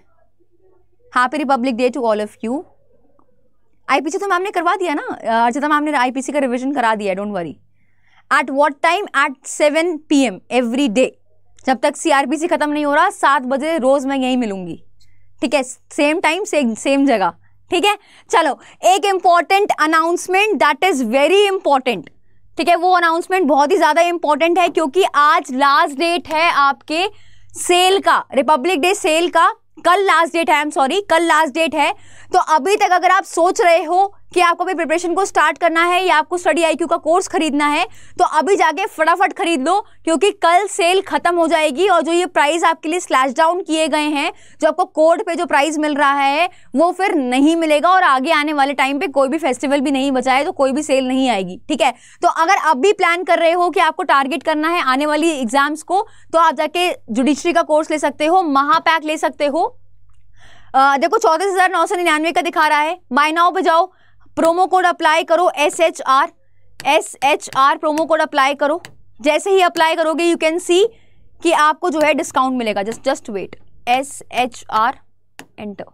happy republic day to all of you IPC तो मैम ने करवा दिया ना अर्चिता मैम ने आईपीसी का रिविजन करा दिया don't worry at what time at seven P M every day जब तक सीआरपीसी खत्म नहीं हो रहा सात बजे रोज मैं यहीं मिलूंगी ठीक है सेम टाइम सेम सेम जगह ठीक है चलो एक important announcement that is very important ठीक है वो अनाउंसमेंट बहुत ही ज्यादा इंपॉर्टेंट है क्योंकि आज लास्ट डेट है आपके सेल का रिपब्लिक डे सेल का कल लास्ट डेट है आई एम सॉरी कल लास्ट डेट है तो अभी तक अगर आप सोच रहे हो कि आपको भी प्रिपरेशन को स्टार्ट करना है या आपको स्टडी आई का कोर्स खरीदना है तो अभी जाके फटाफट खरीद लो क्योंकि कल सेल खत्म हो जाएगी और जो ये प्राइस आपके लिए स्लैश डाउन किए गए हैं जो आपको कोड पे जो प्राइस मिल रहा है वो फिर नहीं मिलेगा और आगे आने वाले टाइम पे कोई भी फेस्टिवल भी नहीं बचा है तो कोई भी सेल नहीं आएगी ठीक है तो अगर अब भी प्लान कर रहे हो कि आपको टारगेट करना है आने वाली एग्जाम्स को तो आप जाके जुडिशरी का कोर्स ले सकते हो महापैक ले सकते हो आ, देखो चौतीस हज़ार नौ सौ निन्यानवे का दिखा रहा है माइनाओ पे जाओ प्रोमो कोड अप्लाई करो S H R S H R promo code apply करो जैसे ही अप्लाई करोगे यू कैन सी कि आपको जो है डिस्काउंट मिलेगा just just wait S H R enter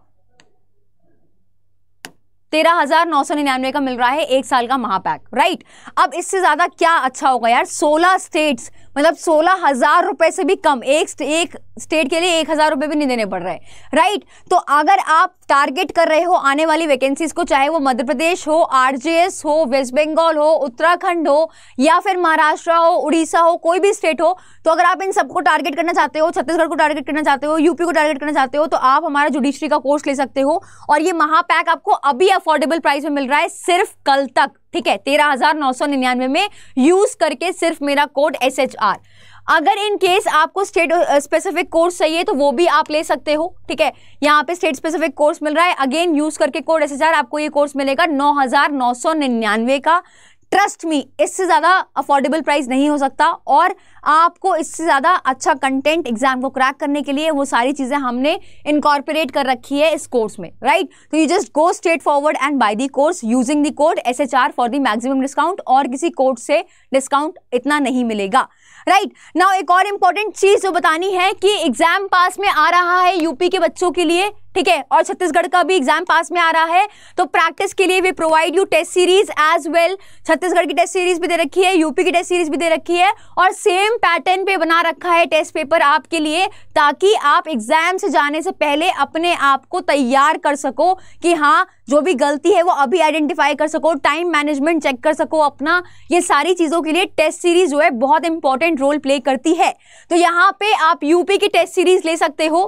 तेरह हजार नौ सौ निन्यानवे का मिल रहा है एक साल का महापैक राइट अब इससे ज्यादा क्या अच्छा होगा यार सोलह स्टेट्स मतलब सोलह हजार रुपए से भी कम एक एक स्टेट के लिए एक हजार रुपए भी नहीं देने पड़ रहे राइट तो अगर आप टारगेट कर रहे हो आने वाली वैकेंसीज को चाहे वो मध्य प्रदेश हो आरजेएस हो वेस्ट बंगाल हो उत्तराखंड हो या फिर महाराष्ट्र हो उड़ीसा हो कोई भी स्टेट हो तो अगर आप इन सबको टारगेट करना चाहते हो छत्तीसगढ़ को टारगेट करना चाहते हो यूपी को टारगेट करना चाहते हो तो आप हमारा जुडिशरी का कोर्स ले सकते हो और ये महापैक आपको अभी अफोर्डेबल प्राइस में मिल रहा है सिर्फ कल तक ठीक है तेरह हजार नौ सौ निन्यानवे में यूज करके सिर्फ मेरा कोड एस एच आर अगर इन केस आपको स्टेट स्पेसिफिक कोर्स चाहिए तो वो भी आप ले सकते हो ठीक है यहाँ पे स्टेट स्पेसिफिक कोर्स मिल रहा है अगेन यूज करके कोड एस आपको ये कोर्स मिलेगा नौ हजार नौ सौ निन्यानवे का ट्रस्ट मी इससे ज़्यादा अफोर्डेबल प्राइस नहीं हो सकता और आपको इससे ज़्यादा अच्छा कंटेंट एग्जाम को क्रैक करने के लिए वो सारी चीज़ें हमने इनकॉर्पोरेट कर रखी है इस कोर्स में राइट तो you just go straight forward and buy the course using the code S H R for the maximum discount और किसी कोर्स से डिस्काउंट इतना नहीं मिलेगा राइट नाउ एक और इंपॉर्टेंट चीज़ जो बतानी है कि एग्जाम पास में आ रहा है यूपी के बच्चों के लिए ठीक है और छत्तीसगढ़ का भी एग्जाम पास में आ रहा है तो प्रैक्टिस के लिए we provide you test series as well Chhattisgarh की टेस्ट सीरीज भी दे रखी है यूपी की टेस्ट सीरीज भी दे रखी है और सेम पैटर्न पे बना रखा है टेस्ट पेपर आपके लिए ताकि आप एग्जाम से जाने से पहले अपने आप को तैयार कर सको कि हाँ जो भी गलती है वो अभी आइडेंटिफाई कर सको टाइम मैनेजमेंट चेक कर सको अपना ये सारी चीज़ों के लिए टेस्ट सीरीज जो है बहुत इंपॉर्टेंट रोल प्ले करती है तो यहाँ पे आप यूपी की टेस्ट सीरीज ले सकते हो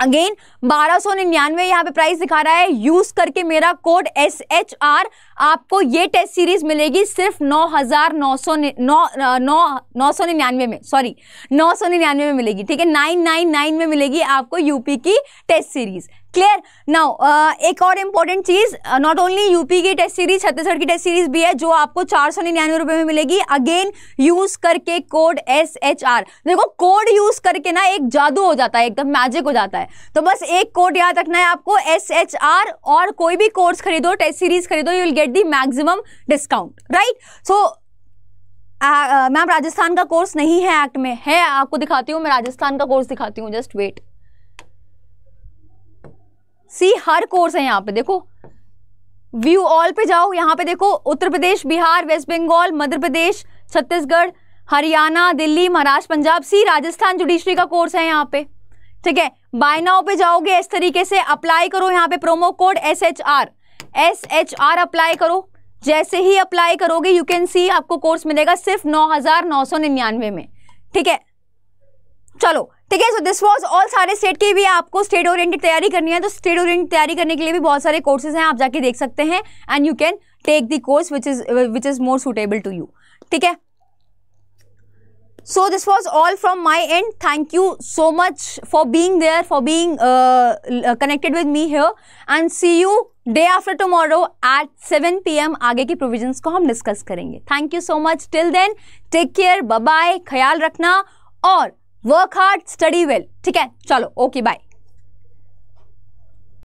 अगेन बारह सौ निन्यानवे यहाँ पे प्राइस दिखा रहा है यूज करके मेरा कोड एस एच आर आपको ये टेस्ट सीरीज मिलेगी सिर्फ नौ हजार नौ सौ नौ नौ सौ निन्यानवे में सॉरी नौ सौ निन्यानवे में मिलेगी ठीक है नाइन नाइन नाइन में मिलेगी आपको यूपी की test series clear now uh, एक और इम्पॉर्टेंट चीज नॉट ओनली यूपी की टेस्ट सीरीज छत्तीसगढ़ की टेस्ट सीरीज भी है जो आपको चार सौ निन्यानवे रुपए में मिलेगी अगेन यूज करके कोड एस एच आर देखो कोड यूज करके ना एक जादू हो जाता है एकदम मैजिक हो जाता है तो बस एक कोड याद रखना है आपको एस एच आर और कोई भी कोर्स खरीदो टेस्ट सीरीज खरीदो you will get the maximum discount right so ma'am Rajasthan का कोर्स नहीं है एक्ट में है आपको दिखाती हूँ मैं राजस्थान का कोर्स दिखाती हूँ जस्ट वेट सी हर कोर्स है यहाँ पे देखो व्यू ऑल पे जाओ यहाँ पे देखो Uttar Pradesh Bihar West Bengal Madhya Pradesh Chhattisgarh Haryana Delhi Maharashtra Punjab see Rajasthan judiciary का कोर्स है यहाँ पे ठीक है बाय पे जाओगे इस तरीके से अप्लाई करो यहाँ पे promo code S H R S H R apply करो जैसे ही अप्लाई करोगे यू कैन सी आपको कोर्स मिलेगा सिर्फ नौ हजार नौ सौ निन्यानवे में ठीक है चलो ठीक है सो दिस वाज ऑल सारे स्टेट की भी आपको स्टेट ओरिएंटेड तैयारी करनी है तो स्टेट ओरिएंटेड तैयारी करने के लिए भी बहुत सारे कोर्सेज हैं आप जाके देख सकते हैं and you can take the course which is which is more suitable to you ठीक है so this was all from my and thank you so much for being there for being connected with me here and see you day after tomorrow at seven P M आगे की provision को हम discuss करेंगे thank you so much till then take care bye ख्याल रखना और work hard study well ठीक है चलो ओके बाय